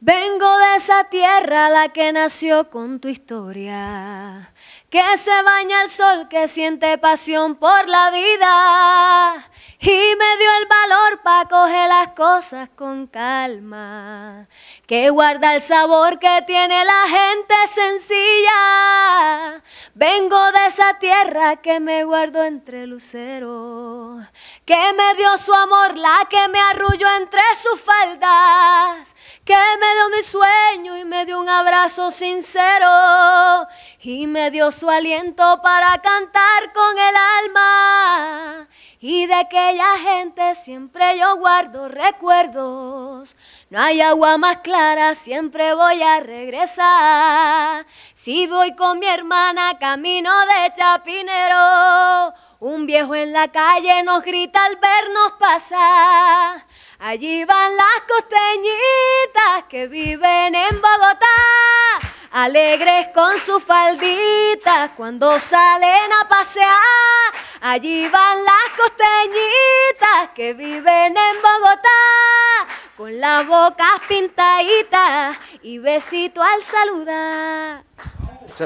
Vengo de esa tierra la que nació con tu historia que se baña el sol, que siente pasión por la vida. Y me dio el valor para coger las cosas con calma. Que guarda el sabor que tiene la gente sencilla. Vengo de esa tierra que me guardo entre luceros. Que me dio su amor, la que me arrullo entre sus faldas que me dio mi sueño y me dio un abrazo sincero y me dio su aliento para cantar con el alma. Y de aquella gente siempre yo guardo recuerdos. No hay agua más clara, siempre voy a regresar. Si voy con mi hermana camino de Chapinero, un viejo en la calle nos grita al vernos pasar. Allí van las costeñitas que viven en Bogotá, alegres con sus falditas cuando salen a pasear. Allí van las costeñitas que viven en Bogotá, con las bocas pintaditas y besito al saludar.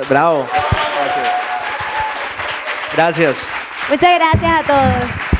Bravo. Gracias. Muchas gracias a todos.